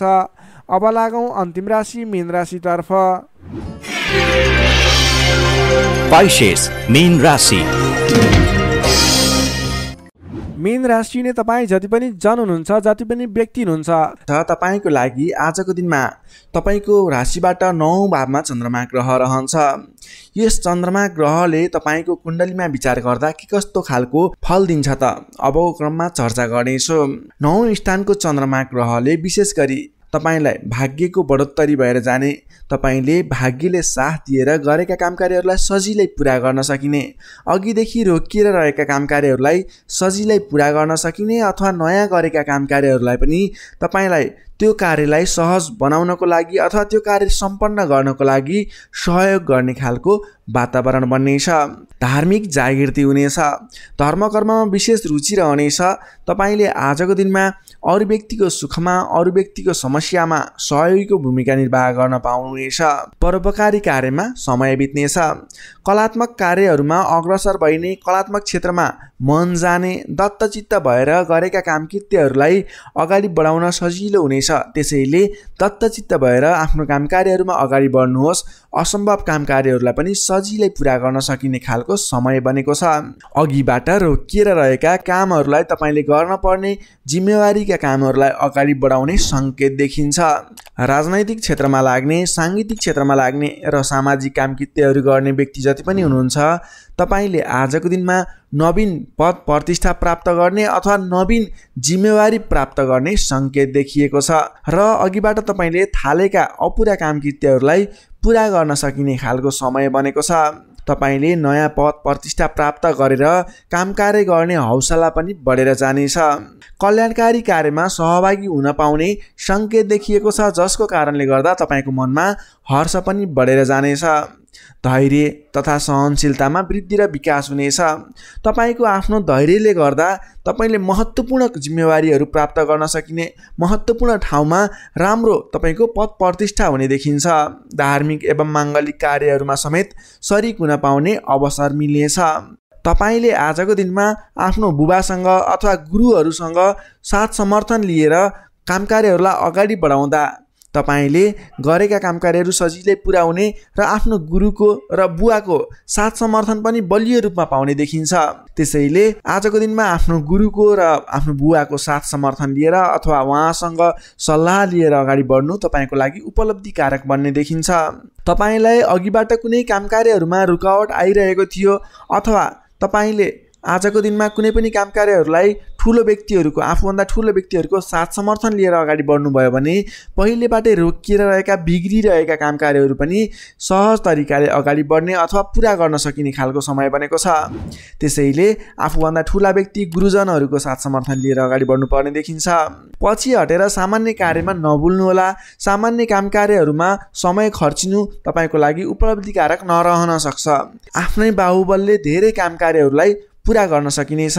अब लागौँ अन्तिम राशि मेन राशितर्फ मेन राशि मेन राशि नै तपाईँ जति पनि जन हुनुहुन्छ जति पनि व्यक्ति हुनुहुन्छ तपाईँको लागि आजको दिनमा तपाईँको राशिबाट नौ भावमा चन्द्रमा ग्रह रहन्छ यस चन्द्रमा ग्रहले तपाईँको कुण्डलीमा विचार गर्दा के कस्तो खालको फल दिन्छ त अबको क्रममा चर्चा गर्नेछु नौ स्थानको चन्द्रमा ग्रहले विशेष गरी तपाईँलाई भाग्यको बढोत्तरी भएर जाने तपाईँले भाग्यले साथ दिएर गरेका काम कार्यहरूलाई सजिलै पुरा गर्न सकिने अघिदेखि रोकिएर रहेका काम कार्यहरूलाई सजिलै पुरा गर्न सकिने अथवा नयाँ गरेका काम कार्यहरूलाई पनि तपाईँलाई त्यो कार्यलाई सहज बनाउनको लागि अथवा त्यो कार्य सम्पन्न गर्नको लागि सहयोग गर्ने खालको वातावरण बन्नेछ धार्मिक जागृति हुनेछ धर्म कर्ममा विशेष रुचि रहनेछ तपाईँले आजको दिनमा अरू व्यक्तिको सुखमा अरू व्यक्तिको समस्यामा सहयोगीको भूमिका निर्वाह गर्न पाउनुहुनेछ परोपकारी कार्यमा समय बित्नेछ कलात्मक कार्यहरूमा अग्रसर भइने कलात्मक क्षेत्रमा मन जाने दत्तचित्त भएर गरेका काम कृत्यहरूलाई अगाडि बढाउन सजिलो हुनेछ हुँदैछ त्यसैले दत्तचित्त भएर आफ्नो काम कार्यहरूमा अगाडि बढ्नुहोस् असम्भव काम कार्यहरूलाई पनि सजिलै पुरा गर्न सकिने खालको समय बनेको छ अघिबाट रोकिएर रहेका कामहरूलाई तपाईँले गर्न पर्ने जिम्मेवारीका कामहरूलाई अगाडि बढाउने सङ्केत देखिन्छ राजनैतिक क्षेत्रमा लाग्ने साङ्गीतिक क्षेत्रमा लाग्ने र सामाजिक कामकृत्यहरू गर्ने व्यक्ति जति पनि हुनुहुन्छ तपाईँले आजको दिनमा नवीन पद प्रतिष्ठा प्राप्त गर्ने अथवा नवीन जिम्मेवारी प्राप्त गर्ने सङ्केत देखिएको छ र अघिबाट तपाईँले थालेका अपुरा काम कृत्यहरूलाई पुरा गर्न सकिने खालको समय बनेको छ तपाईँले नयाँ पद प्रतिष्ठा प्राप्त गरेर काम कार्य गर्ने हौसला पनि बढेर जानेछ कल्याणकारी कार्यमा सहभागी हुन पाउने सङ्केत देखिएको छ जसको कारणले गर्दा तपाईँको मनमा हर्ष पनि बढेर जानेछ धैर्य तथा सहनशीलतामा वृद्धि र विकास हुनेछ तपाईँको आफ्नो धैर्यले गर्दा तपाईँले महत्त्वपूर्ण जिम्मेवारीहरू प्राप्त गर्न सकिने महत्त्वपूर्ण ठाउँमा राम्रो तपाईँको पद प्रतिष्ठा हुने देखिन्छ धार्मिक एवं माङ्गलिक कार्यहरूमा समेत सरिक हुन पाउने अवसर मिल्नेछ तपाईँले आजको दिनमा आफ्नो बुबासँग अथवा गुरुहरूसँग साथ समर्थन लिएर काम कार्यहरूलाई अगाडि बढाउँदा तपाईँले गरेका काम कार्यहरू सजिलै पुर्याउने र आफ्नो गुरुको र बुवाको साथ समर्थन पनि बलियो रूपमा पाउने देखिन्छ त्यसैले आजको दिनमा आफ्नो गुरुको र आफ्नो बुवाको साथ समर्थन लिएर अथवा उहाँसँग सल्लाह लिएर अगाडि बढ्नु तपाईँको लागि उपलब्धिकारक बन्ने देखिन्छ तपाईँलाई अघिबाट कुनै काम कार्यहरूमा रुकावट आइरहेको थियो अथवा तपाईँले आजको दिनमा कुनै पनि काम कार्यहरूलाई ठुलो व्यक्तिहरूको आफूभन्दा ठुलो व्यक्तिहरूको साथ समर्थन लिएर अगाडि बढ्नुभयो भने पहिलेबाटै रोकिएर रहेका बिग्रिरहेका काम कार्यहरू पनि सहज तरिकाले अगाडि बढ्ने अथवा पुरा गर्न सकिने खालको समय बनेको छ त्यसैले आफूभन्दा ठुला व्यक्ति गुरुजनहरूको साथ समर्थन लिएर अगाडि बढ्नुपर्ने देखिन्छ पछि हटेर सामान्य कार्यमा नबुल्नुहोला सामान्य काम कार्यहरूमा समय खर्चिनु तपाईँको लागि उपलब्धिकारक नरहन सक्छ आफ्नै बाहुबलले धेरै काम कार्यहरूलाई पुरा गर्न सकिनेछ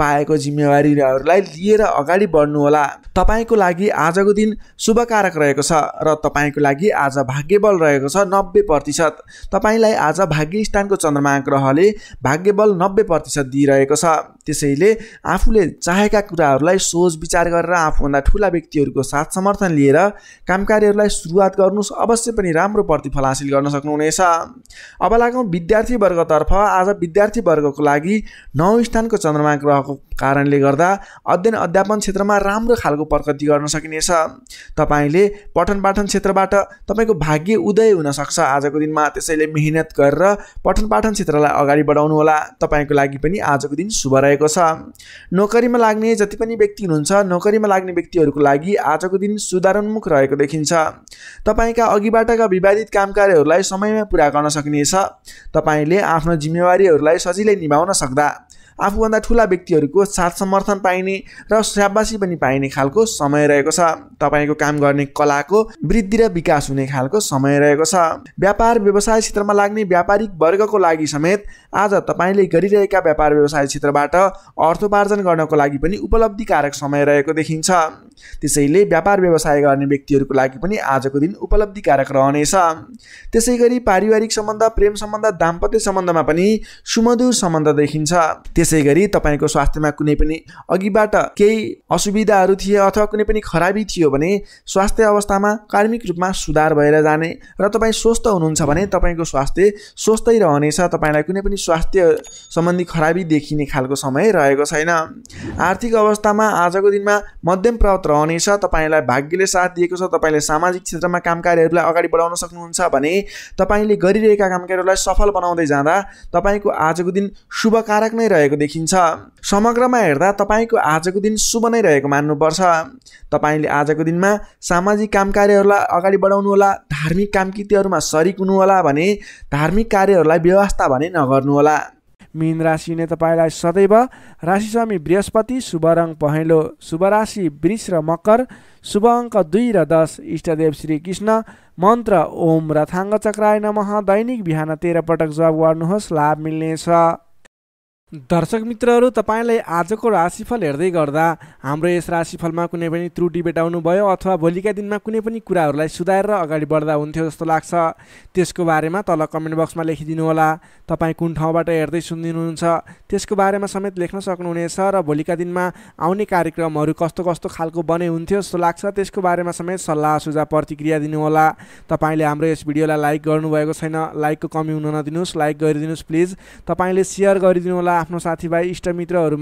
पाएको जिम्मेवारीहरूलाई लिएर अगाडि बढ्नुहोला तपाईँको लागि आजको दिन शुभकारक रहेको छ र तपाईँको लागि आज भाग्यबल रहेको छ नब्बे प्रतिशत तपाईँलाई आज भाग्य स्थानको चन्द्रमा ग्रहले भाग्यबल नब्बे प्रतिशत दिइरहेको छ त्यसैले आफूले चाहेका कुराहरूलाई सोच विचार गरेर आफूभन्दा ठुला व्यक्तिहरूको साथ समर्थन लिएर काम कार्यहरूलाई सुरुवात गर्नुहोस् अवश्य पनि राम्रो प्रतिफल हासिल गर्न सक्नुहुनेछ अब लागौँ विद्यार्थीवर्गतर्फ आज विद्यार्थीवर्गको लागि नौ स्थानको चन्द्रमा ग्रहको कारणले गर्दा अध्ययन अध्यापन क्षेत्रमा राम्रो खालको प्रगति गर्न सकिनेछ तपाईँले पठन पाठन क्षेत्रबाट तपाईँको भाग्य उदय हुनसक्छ आजको दिनमा त्यसैले मिहिनेत गरेर पठन पाठन क्षेत्रलाई अगाडि बढाउनुहोला तपाईँको लागि पनि आजको दिन शुभ रहेको भएको छ नोकरीमा लाग्ने जति पनि व्यक्ति हुनुहुन्छ नोकरीमा लाग्ने व्यक्तिहरूको लागि आजको दिन सुधारोन्मुख रहेको देखिन्छ तपाईँका अघिबाटका विवादित काम कार्यहरूलाई समयमा पुरा गर्न सकिनेछ तपाईँले आफ्नो जिम्मेवारीहरूलाई सजिलै निभाउन सक्दा आफूभन्दा ठुला व्यक्तिहरूको साथ समर्थन पाइने र स्याबासी पनि पाइने खालको समय रहेको छ तपाईँको काम गर्ने कलाको वृद्धि र विकास हुने खालको समय रहेको छ व्यापार व्यवसाय क्षेत्रमा लाग्ने व्यापारिक वर्गको लागि समेत आज तपाईँले गरिरहेका व्यापार व्यवसाय क्षेत्रबाट अर्थोपार्जन गर्नको लागि पनि उपलब्धिकारक समय रहेको देखिन्छ त्यसैले व्यापार व्यवसाय गर्ने व्यक्तिहरूको लागि पनि आजको दिन उपलब्धिकारक रहनेछ त्यसै गरी पारिवारिक सम्बन्ध प्रेम सम्बन्ध दाम्पत्य सम्बन्धमा पनि सुमधुर सम्बन्ध देखिन्छ त्यसै गरी तपाईँको स्वास्थ्यमा कुनै पनि अघिबाट केही असुविधाहरू थिए अथवा कुनै पनि खराबी थियो भने स्वास्थ्य अवस्थामा कार्मिक रूपमा सुधार भएर जाने र तपाईँ स्वस्थ हुनुहुन्छ भने तपाईँको स्वास्थ्य स्वस्थै रहनेछ तपाईँलाई कुनै पनि स्वास्थ्य सम्बन्धी खराबी देखिने खालको समय रहेको छैन आर्थिक अवस्थामा आजको दिनमा मध्यम प्राप्त रहनेछ तपाईँलाई भाग्यले साथ दिएको छ तपाईँले सामाजिक क्षेत्रमा काम कार्यहरूलाई अगाडि बढाउन सक्नुहुन्छ भने तपाईँले गरिरहेका काम कार्यहरूलाई सफल बनाउँदै जाँदा तपाईँको आजको दिन शुभकारक नै रहेको देखिन्छ समग्रमा हेर्दा तपाईँको आजको दिन शुभ नै रहेको मान्नुपर्छ तपाईँले आजको दिनमा सामाजिक काम कार्यहरूलाई अगाडि बढाउनुहोला धार्मिक कामकृतिहरूमा सरिक हुनुहोला भने धार्मिक कार्यहरूलाई व्यवस्था भने नगर्नुहोला मिन राशि नै तपाईँलाई सदैव राशिस्वामी बृहस्पति शुभ रङ पहेँलो शुभ राशि वृष र मकर शुभ अङ्क दुई र दस इष्टदेव श्री कृष्ण मन्त्र ओम रथाङ्ग चक्राय नमः दैनिक बिहान तेह्र पटक जप गर्नुहोस् लाभ मिल्नेछ दर्शक मित्रहरू तपाईँलाई आजको राशिफल हेर्दै गर्दा हाम्रो यस राशिफलमा कुनै पनि त्रुटि भेटाउनु भयो अथवा भोलिका दिनमा कुनै पनि कुराहरूलाई सुधारेर अगाडि बढ्दा हुन्थ्यो जस्तो लाग्छ त्यसको बारेमा तल कमेन्ट बक्समा लेखिदिनु होला तपाईँ कुन ठाउँबाट हेर्दै सुनिदिनुहुन्छ त्यसको बारेमा समेत लेख्न सक्नुहुनेछ र भोलिका दिनमा आउने कार्यक्रमहरू कस्तो कस्तो खालको बने हुन्थ्यो जस्तो लाग्छ त्यसको बारेमा समेत सल्लाह सुझाव प्रतिक्रिया दिनुहोला तपाईँले हाम्रो यस भिडियोलाई लाइक गर्नुभएको छैन लाइकको कमी हुन नदिनुहोस् लाइक गरिदिनुहोस् प्लिज तपाईँले सेयर गरिदिनु होला आफ्नो साथीभाइ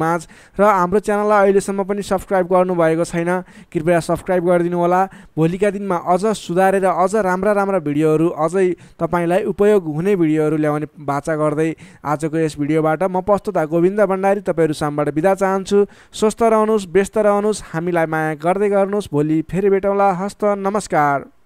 माझ र हाम्रो च्यानललाई अहिलेसम्म पनि सब्सक्राइब गर्नुभएको छैन कृपया सब्सक्राइब गरिदिनु होला भोलिका दिनमा अझ सुधारेर अझ राम्रा राम्रा भिडियोहरू अझै तपाईँलाई उपयोग हुने भिडियोहरू ल्याउने बाचा गर्दै आजको यस भिडियोबाट म पस्तुता गोविन्द भण्डारी तपाईँहरू सामबाट बिदा चाहन्छु स्वस्थ रहनुहोस् व्यस्त रहनुहोस् हामीलाई माया गर्दै गर्नुहोस् भोलि फेरि भेटौँला हस्त नमस्कार